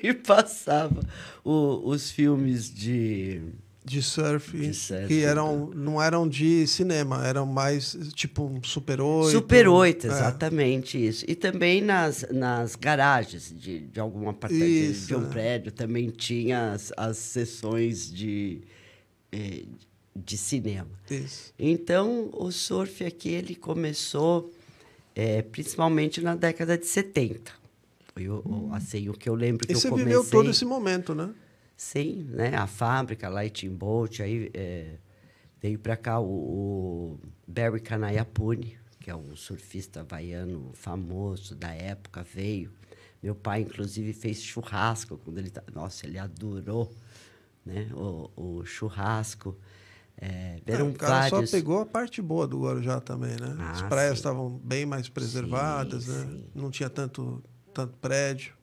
e passava o, os filmes de de surf, de surf, que eram então. não eram de cinema, eram mais tipo um Super 8. Super 8, é. exatamente é. isso. E também nas, nas garagens de, de algum apartamento, de um é. prédio, também tinha as, as sessões de, de eh, de cinema. Isso. Então, o surf aqui ele começou é, principalmente na década de 70. Foi o, hum. assim, o que eu lembro que e eu comecei. E você viveu todo esse momento, né? Sim, né? A fábrica, Lighting Bolt, aí é, veio para cá o, o Barry Canayapuni, que é um surfista havaiano famoso da época, veio. Meu pai, inclusive, fez churrasco quando ele... Nossa, ele adorou né? o, o churrasco. É, um o cara vários... só pegou a parte boa do Guarujá também, né? Ah, As praias estavam bem mais preservadas, sim, né? Sim. Não tinha tanto, tanto prédio.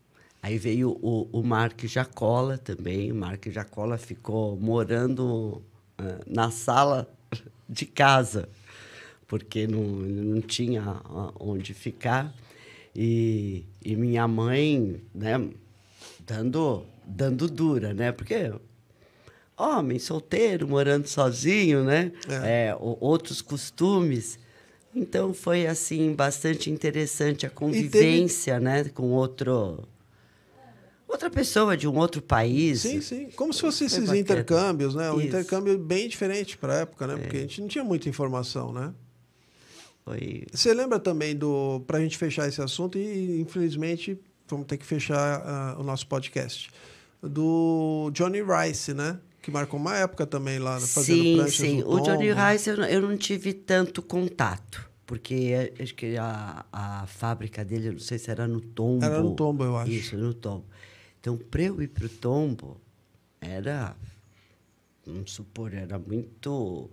Aí veio o, o Mark Jacola também. O Mark Jacola ficou morando uh, na sala de casa, porque não, não tinha ah, onde ficar. E, e minha mãe, né, dando, dando dura, né? Porque homem, solteiro, morando sozinho, né? É. É, outros costumes. Então foi assim bastante interessante a convivência, teve... né, com outro outra pessoa de um outro país. Sim, sim. Como se fossem esses intercâmbios, né? Um Isso. intercâmbio bem diferente para a época, né? É. Porque a gente não tinha muita informação, né? Foi. Você lembra também do para a gente fechar esse assunto e infelizmente vamos ter que fechar uh, o nosso podcast do Johnny Rice, né? que marcou uma época também lá, fazendo sim, pranchas Sim, sim. O Johnny né? Rice eu, eu não tive tanto contato, porque é, acho que a, a fábrica dele, eu não sei se era no Tombo. Era no Tombo, eu acho. Isso, no Tombo. Então, para eu ir para o Tombo, era, vamos supor, era muito,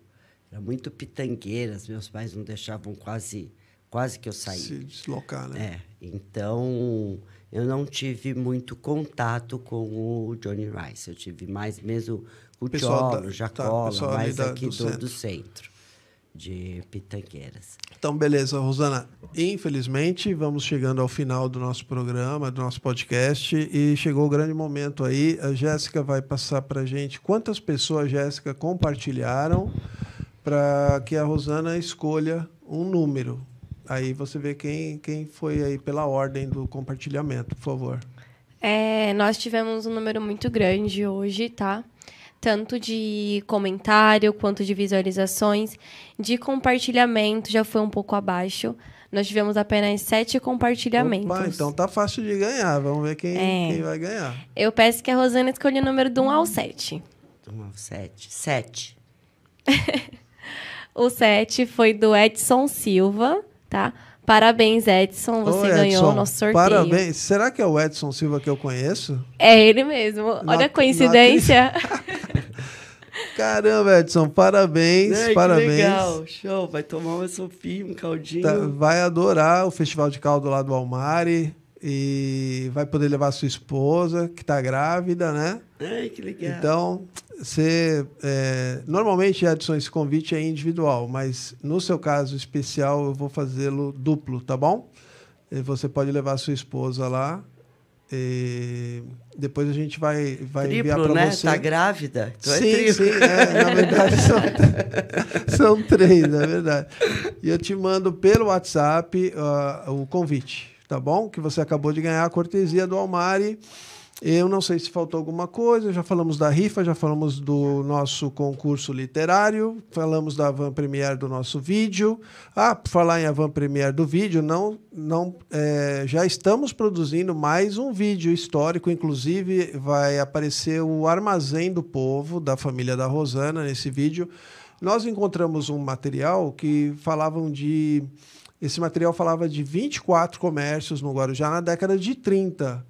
era muito pitangueira, Meus pais não deixavam quase, quase que eu saísse. Se deslocar, né? É, então eu não tive muito contato com o Johnny Rice. Eu tive mais mesmo com o Tiolo, Jacola, tá, mais da, aqui do, do, centro. do, centro. de Pitangueiras. Então, beleza, Rosana. Infelizmente, vamos chegando ao final do nosso programa, do nosso podcast, e chegou o grande momento aí. A Jéssica vai passar para gente quantas pessoas, Jéssica, compartilharam para que a Rosana escolha um número Aí você vê quem, quem foi aí pela ordem do compartilhamento, por favor. É, nós tivemos um número muito grande hoje, tá? Tanto de comentário quanto de visualizações. De compartilhamento já foi um pouco abaixo. Nós tivemos apenas sete compartilhamentos. Opa, então tá fácil de ganhar. Vamos ver quem, é. quem vai ganhar. Eu peço que a Rosana escolha o número do 1 ao 7. 1 ao 7. 7. o 7 foi do Edson Silva tá? Parabéns, Edson. Você Ô, Edson, ganhou o nosso sorteio. Parabéns. Será que é o Edson Silva que eu conheço? É ele mesmo. Olha a coincidência. Caramba, Edson, parabéns, Ai, parabéns. legal, show. Vai tomar uma sopinha, um caldinho. Tá, vai adorar o Festival de Caldo lá do Almari e vai poder levar sua esposa, que está grávida, né? Ai, que legal. Então, você. É, normalmente, Edson, esse convite é individual, mas no seu caso especial, eu vou fazê-lo duplo, tá bom? E você pode levar sua esposa lá. E depois a gente vai, vai Triplo, enviar para né? você. Tá grávida? Então é sim, é sim. É, na verdade, são, são três, na verdade. E eu te mando pelo WhatsApp uh, o convite tá bom? Que você acabou de ganhar a cortesia do Almari. Eu não sei se faltou alguma coisa, já falamos da rifa, já falamos do nosso concurso literário, falamos da van premiere do nosso vídeo. Ah, por falar em van premiere do vídeo, não, não, é, já estamos produzindo mais um vídeo histórico, inclusive vai aparecer o Armazém do Povo, da família da Rosana, nesse vídeo. Nós encontramos um material que falavam de esse material falava de 24 comércios no Guarujá na década de 30.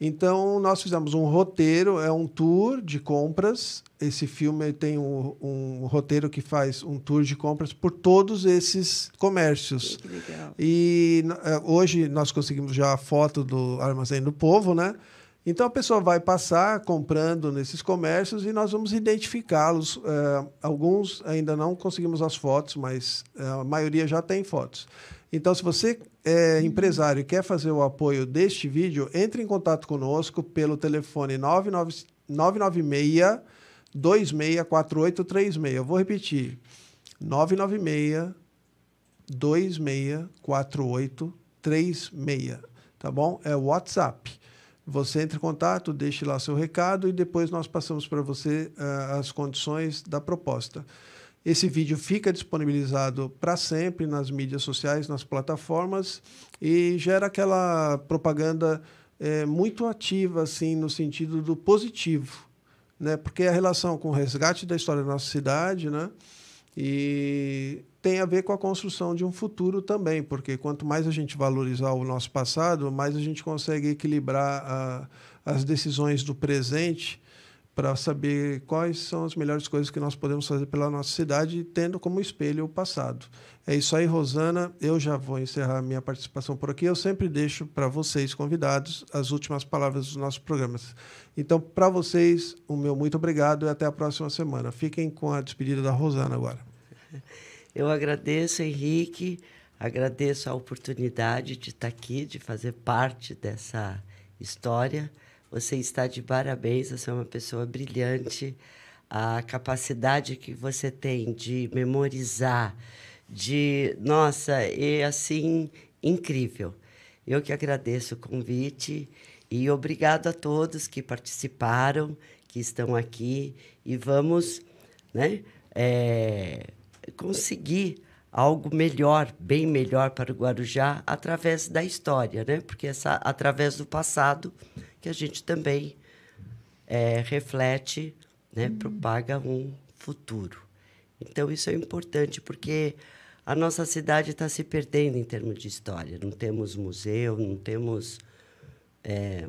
Então, nós fizemos um roteiro, é um tour de compras. Esse filme tem um, um roteiro que faz um tour de compras por todos esses comércios. Que legal. E eh, hoje nós conseguimos já a foto do Armazém do Povo, né? Então a pessoa vai passar comprando nesses comércios e nós vamos identificá-los. É, alguns ainda não conseguimos as fotos, mas é, a maioria já tem fotos. Então, se você é empresário e quer fazer o apoio deste vídeo, entre em contato conosco pelo telefone 996 264836. Eu vou repetir. 996 264836. Tá bom? É o WhatsApp. Você entra em contato, deixe lá seu recado e depois nós passamos para você uh, as condições da proposta. Esse vídeo fica disponibilizado para sempre nas mídias sociais, nas plataformas e gera aquela propaganda é, muito ativa, assim, no sentido do positivo, né? Porque a relação com o resgate da história da nossa cidade, né? E tem a ver com a construção de um futuro também, porque quanto mais a gente valorizar o nosso passado, mais a gente consegue equilibrar a, ah, as decisões do presente para saber quais são as melhores coisas que nós podemos fazer pela nossa cidade, tendo como espelho o passado. É isso aí, Rosana. Eu já vou encerrar minha participação por aqui. Eu sempre deixo para vocês, convidados, as últimas palavras dos nossos programas. Então, para vocês, o meu muito obrigado e até a próxima semana. Fiquem com a despedida da Rosana agora. Eu agradeço, Henrique, agradeço a oportunidade de estar aqui, de fazer parte dessa história. Você está de parabéns, você é uma pessoa brilhante. A capacidade que você tem de memorizar, de. Nossa, é assim incrível. Eu que agradeço o convite e obrigado a todos que participaram, que estão aqui e vamos, né? É conseguir algo melhor, bem melhor para o Guarujá através da história, né? Porque essa através do passado que a gente também é, reflete, né? Uhum. Propaga um futuro. Então isso é importante porque a nossa cidade está se perdendo em termos de história. Não temos museu, não temos é,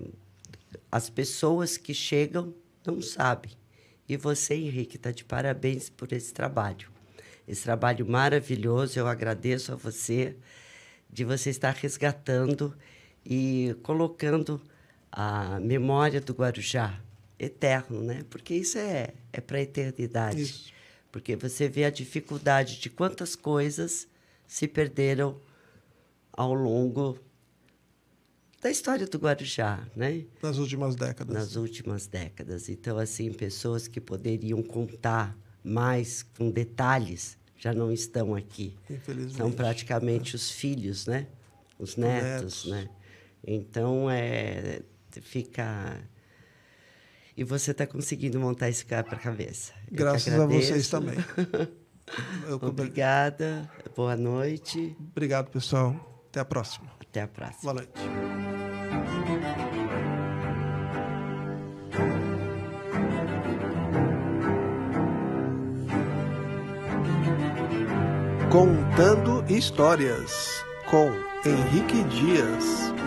as pessoas que chegam não sabem. E você, Henrique, está de parabéns por esse trabalho esse trabalho maravilhoso. Eu agradeço a você de você estar resgatando e colocando a memória do Guarujá eterno, né? Porque isso é, é para a eternidade. Isso. Porque você vê a dificuldade de quantas coisas se perderam ao longo da história do Guarujá, né? Nas últimas décadas. Nas últimas décadas. Então, assim, pessoas que poderiam contar mais com detalhes, já não estão aqui. Infelizmente. São praticamente os filhos, né? Os netos, netos. né? Então, é, fica... E você está conseguindo montar esse cara para a cabeça. Graças a vocês também. Obrigada, boa noite. Obrigado, pessoal. Até a próxima. Até a próxima. Boa noite. Contando Histórias com Henrique Dias.